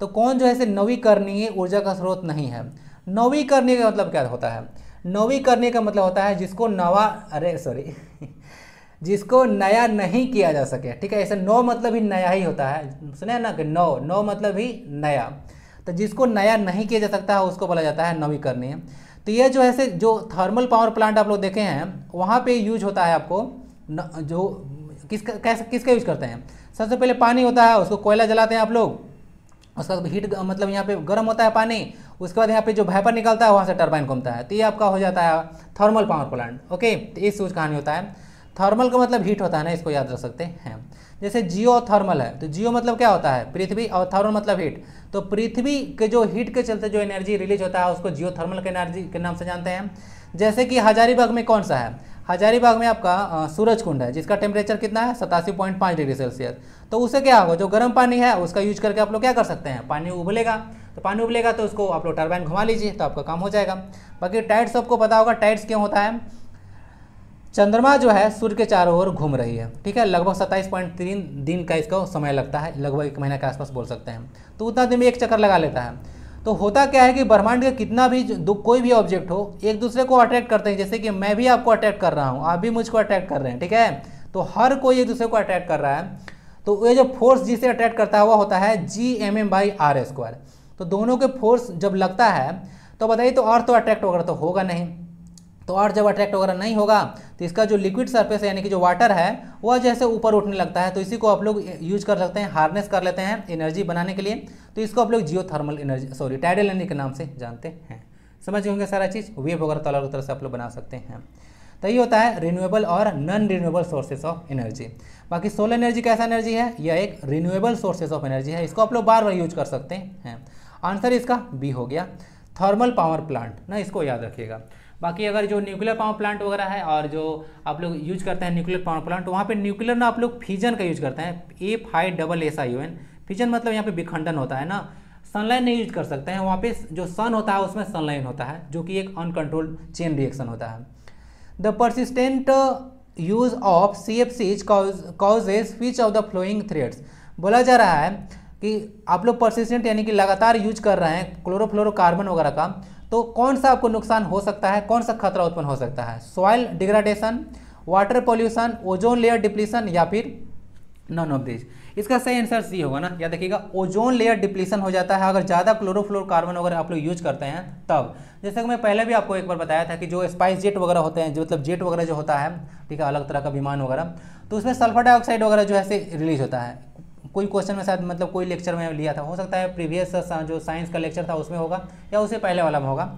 तो कौन जो है से नवीकरणीय ऊर्जा का स्रोत नहीं है नवीकरणीय का मतलब क्या होता है नवीकरणीय का मतलब होता है जिसको नवा अरे सॉरी (laughs) जिसको नया नहीं किया जा सके ठीक है ऐसे नौ मतलब ही नया ही होता है सुने ना कि नौ नौ मतलब ही नया तो जिसको नया नहीं किया जा सकता है उसको बोला जाता है नवीकरणीय तो ये जो ऐसे जो थर्मल पावर प्लांट आप लोग देखे हैं वहाँ पे यूज होता है आपको न, जो किसका कैसे किसका यूज करते हैं सबसे पहले पानी होता है उसको कोयला जलाते हैं आप लोग उसका हीट मतलब यहाँ पे गर्म होता है पानी उसके बाद यहाँ पे जो भैपर निकलता है वहाँ से टर्बाइन घूमता है तो ये आपका हो जाता है थर्मल पावर प्लांट ओके तो इस चीज़ कहानी होता है थर्मल का मतलब हीट होता है ना इसको याद रख सकते हैं जैसे जियो थर्मल है तो जियो मतलब क्या होता है पृथ्वी और थर्मल मतलब हीट तो पृथ्वी के जो हीट के चलते जो एनर्जी रिलीज होता है उसको जियो थर्मल के एनर्जी के नाम से जानते हैं जैसे कि हजारीबाग में कौन सा है हजारीबाग में आपका सूरज कुंड है जिसका टेम्परेचर कितना है सतासी पॉइंट पाँच डिग्री सेल्सियस तो उसे क्या होगा जो गर्म पानी है उसका यूज करके आप लोग क्या कर सकते हैं पानी उबलेगा तो पानी उबलेगा तो उसको आप लोग टर्बाइन घुमा लीजिए तो आपका काम हो जाएगा बाकी टाइट्स आपको पता होगा टाइट्स क्यों होता है चंद्रमा जो है सूर्य के चारों ओर घूम रही है ठीक है लगभग सत्ताईस पॉइंट तीन दिन का इसका समय लगता है लगभग एक महीने के आसपास बोल सकते हैं तो उतना दिन में एक चक्कर लगा लेता है तो होता क्या है कि ब्रह्मांड के कितना भी कोई भी ऑब्जेक्ट हो एक दूसरे को अट्रैक्ट करते हैं जैसे कि मैं भी आपको अट्रैक्ट कर रहा हूँ आप भी मुझको अट्रैक्ट कर रहे हैं ठीक है तो हर कोई एक दूसरे को अट्रैक्ट कर रहा है तो ये जो फोर्स जिसे अट्रैक्ट करता हुआ होता है G M M by R square तो दोनों के फोर्स जब लगता है तो बताइए तो और तो अट्रैक्ट वगैरह तो होगा नहीं तो और जब अट्रैक्ट वगैरह नहीं होगा तो इसका जो लिक्विड सरफेस है यानी कि जो वाटर है वह जैसे ऊपर उठने लगता है तो इसी को आप लोग यूज कर सकते हैं हार्नेस कर लेते हैं एनर्जी बनाने के लिए तो इसको आप लोग geothermal energy sorry tidal energy के नाम से जानते हैं समझ होंगे सारा चीज़ वेव वगैरह तो अलग तरह से आप लोग बना सकते हैं तो ये होता है रिन्यूएबल और non renewable sources of energy बाकी सोलर एनर्जी कैसा एनर्जी है यह एक रिन्यूएबल सोर्सेज ऑफ एनर्जी है इसको आप लोग बार बार यूज कर सकते हैं आंसर इसका बी हो गया थर्मल पावर प्लांट ना इसको याद रखिएगा बाकी अगर जो न्यूक्लियर पावर प्लांट वगैरह है और जो आप लोग यूज करते हैं न्यूक्लियर पावर प्लांट वहाँ पे न्यूक्लियर ना आप लोग फीजन का यूज करते हैं A five double S I N fission मतलब यहाँ पे विखंडन होता है ना सनलाइन नहीं यूज कर सकते हैं वहाँ पे जो सन होता है उसमें सनलाइन होता है जो कि एक अनकंट्रोल्ड चेन रिएक्शन होता है the persistent use of C F Cs causes which of the following threats बोला जा रहा है कि आप लोग परसिस्टेंट यानी कि लगातार यूज कर रहे हैं क्लोरोफ्लोरोकार्बन वगैरह का तो कौन सा आपको नुकसान हो सकता है कौन सा खतरा उत्पन्न हो सकता है soil degradation water pollution ozone layer depletion या फिर नॉन ऑफ दिज इसका सही आंसर सी होगा ना या देखिएगा ओजोन लेयर डिप्लीशन हो जाता है अगर ज़्यादा क्लोरोफ्लोरकार्बन वगैरह आप लोग यूज करते हैं तब जैसे कि मैं पहले भी आपको एक बार बताया था कि जो स्पाइस जेट वगैरह होते हैं जो मतलब जेट वगैरह जो होता है ठीक है अलग तरह का विमान वगैरह तो उसमें सल्फर डाइऑक्साइड वगैरह जो है से रिलीज होता है कोई क्वेश्चन में शायद मतलब कोई लेक्चर में लिया था हो सकता है प्रीवियस जो साइंस का लेक्चर था उसमें होगा या उससे पहले वाला में होगा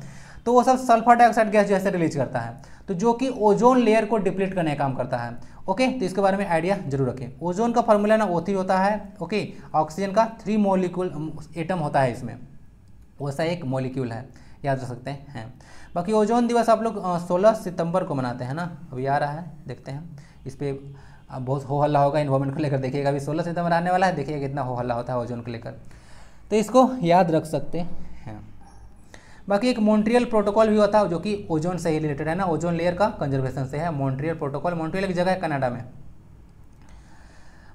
तो वो सब सल्फर डाइऑक्साइड गैस जैसे रिलीज करता है तो जो कि ओजोन लेयर को डिप्लीट करने का काम करता है ओके तो इसके बारे में आइडिया जरूर रखें ओजोन का फॉर्मूला ना ओथी होता है ओके ऑक्सीजन का थ्री मोलिक्यूल एटम होता है इसमें वैसा एक मोलिक्यूल है याद रख सकते हैं बाकी ओजोन दिवस आप लोग सोलह सितंबर को मनाते हैं ना अभी आ रहा है देखते हैं इस पर बहुत हो हल्ला होगा इन्वायरमेंट को लेकर देखिएगा अभी सोलह सितंबर आने वाला है देखिएगा कितना हो हल्ला होता है ओजोन को लेकर तो इसको याद रख सकते बाकी एक मॉन्ट्रियल प्रोटोकॉल भी होता है जो कि ओजोन से ही रिलेटेड है ना ओजोन लेयर का कंजर्वेशन से है मॉन्ट्रियल प्रोटोकॉल मॉन्ट्रियल एक जगह है कनाडा में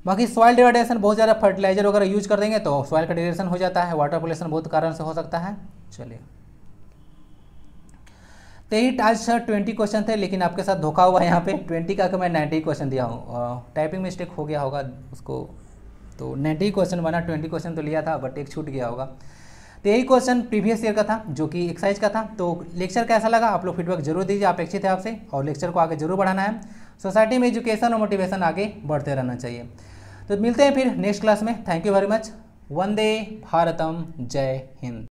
बाकी सॉइल डिग्रेडेशन बहुत ज़्यादा फर्टिलाइजर वगैरह यूज कर देंगे तो सॉइल का डिग्रेडेशन हो जाता है वाटर पोल्यूशन बहुत कारण से हो सकता है चलिए तो तेईट आज सर ट्वेंटी क्वेश्चन थे लेकिन आपके साथ धोखा हुआ यहाँ पे ट्वेंटी का मैं नाइन्टी क्वेश्चन दिया हूँ टाइपिंग मिस्टेक हो गया होगा उसको तो नाइन्टी क्वेश्चन बना ट्वेंटी क्वेश्चन तो लिया था बट एक छूट गया होगा तो यही क्वेश्चन प्रीवियस ईयर का था जो कि एक्साइज का था तो लेक्चर कैसा लगा आप लोग फीडबैक जरूर दीजिए अपेक्षित है आपसे और लेक्चर को आगे जरूर बढ़ाना है सोसाइटी में एजुकेशन और मोटिवेशन आगे बढ़ते रहना चाहिए तो मिलते हैं फिर नेक्स्ट क्लास में थैंक यू वेरी मच वंदे भारतम जय हिंद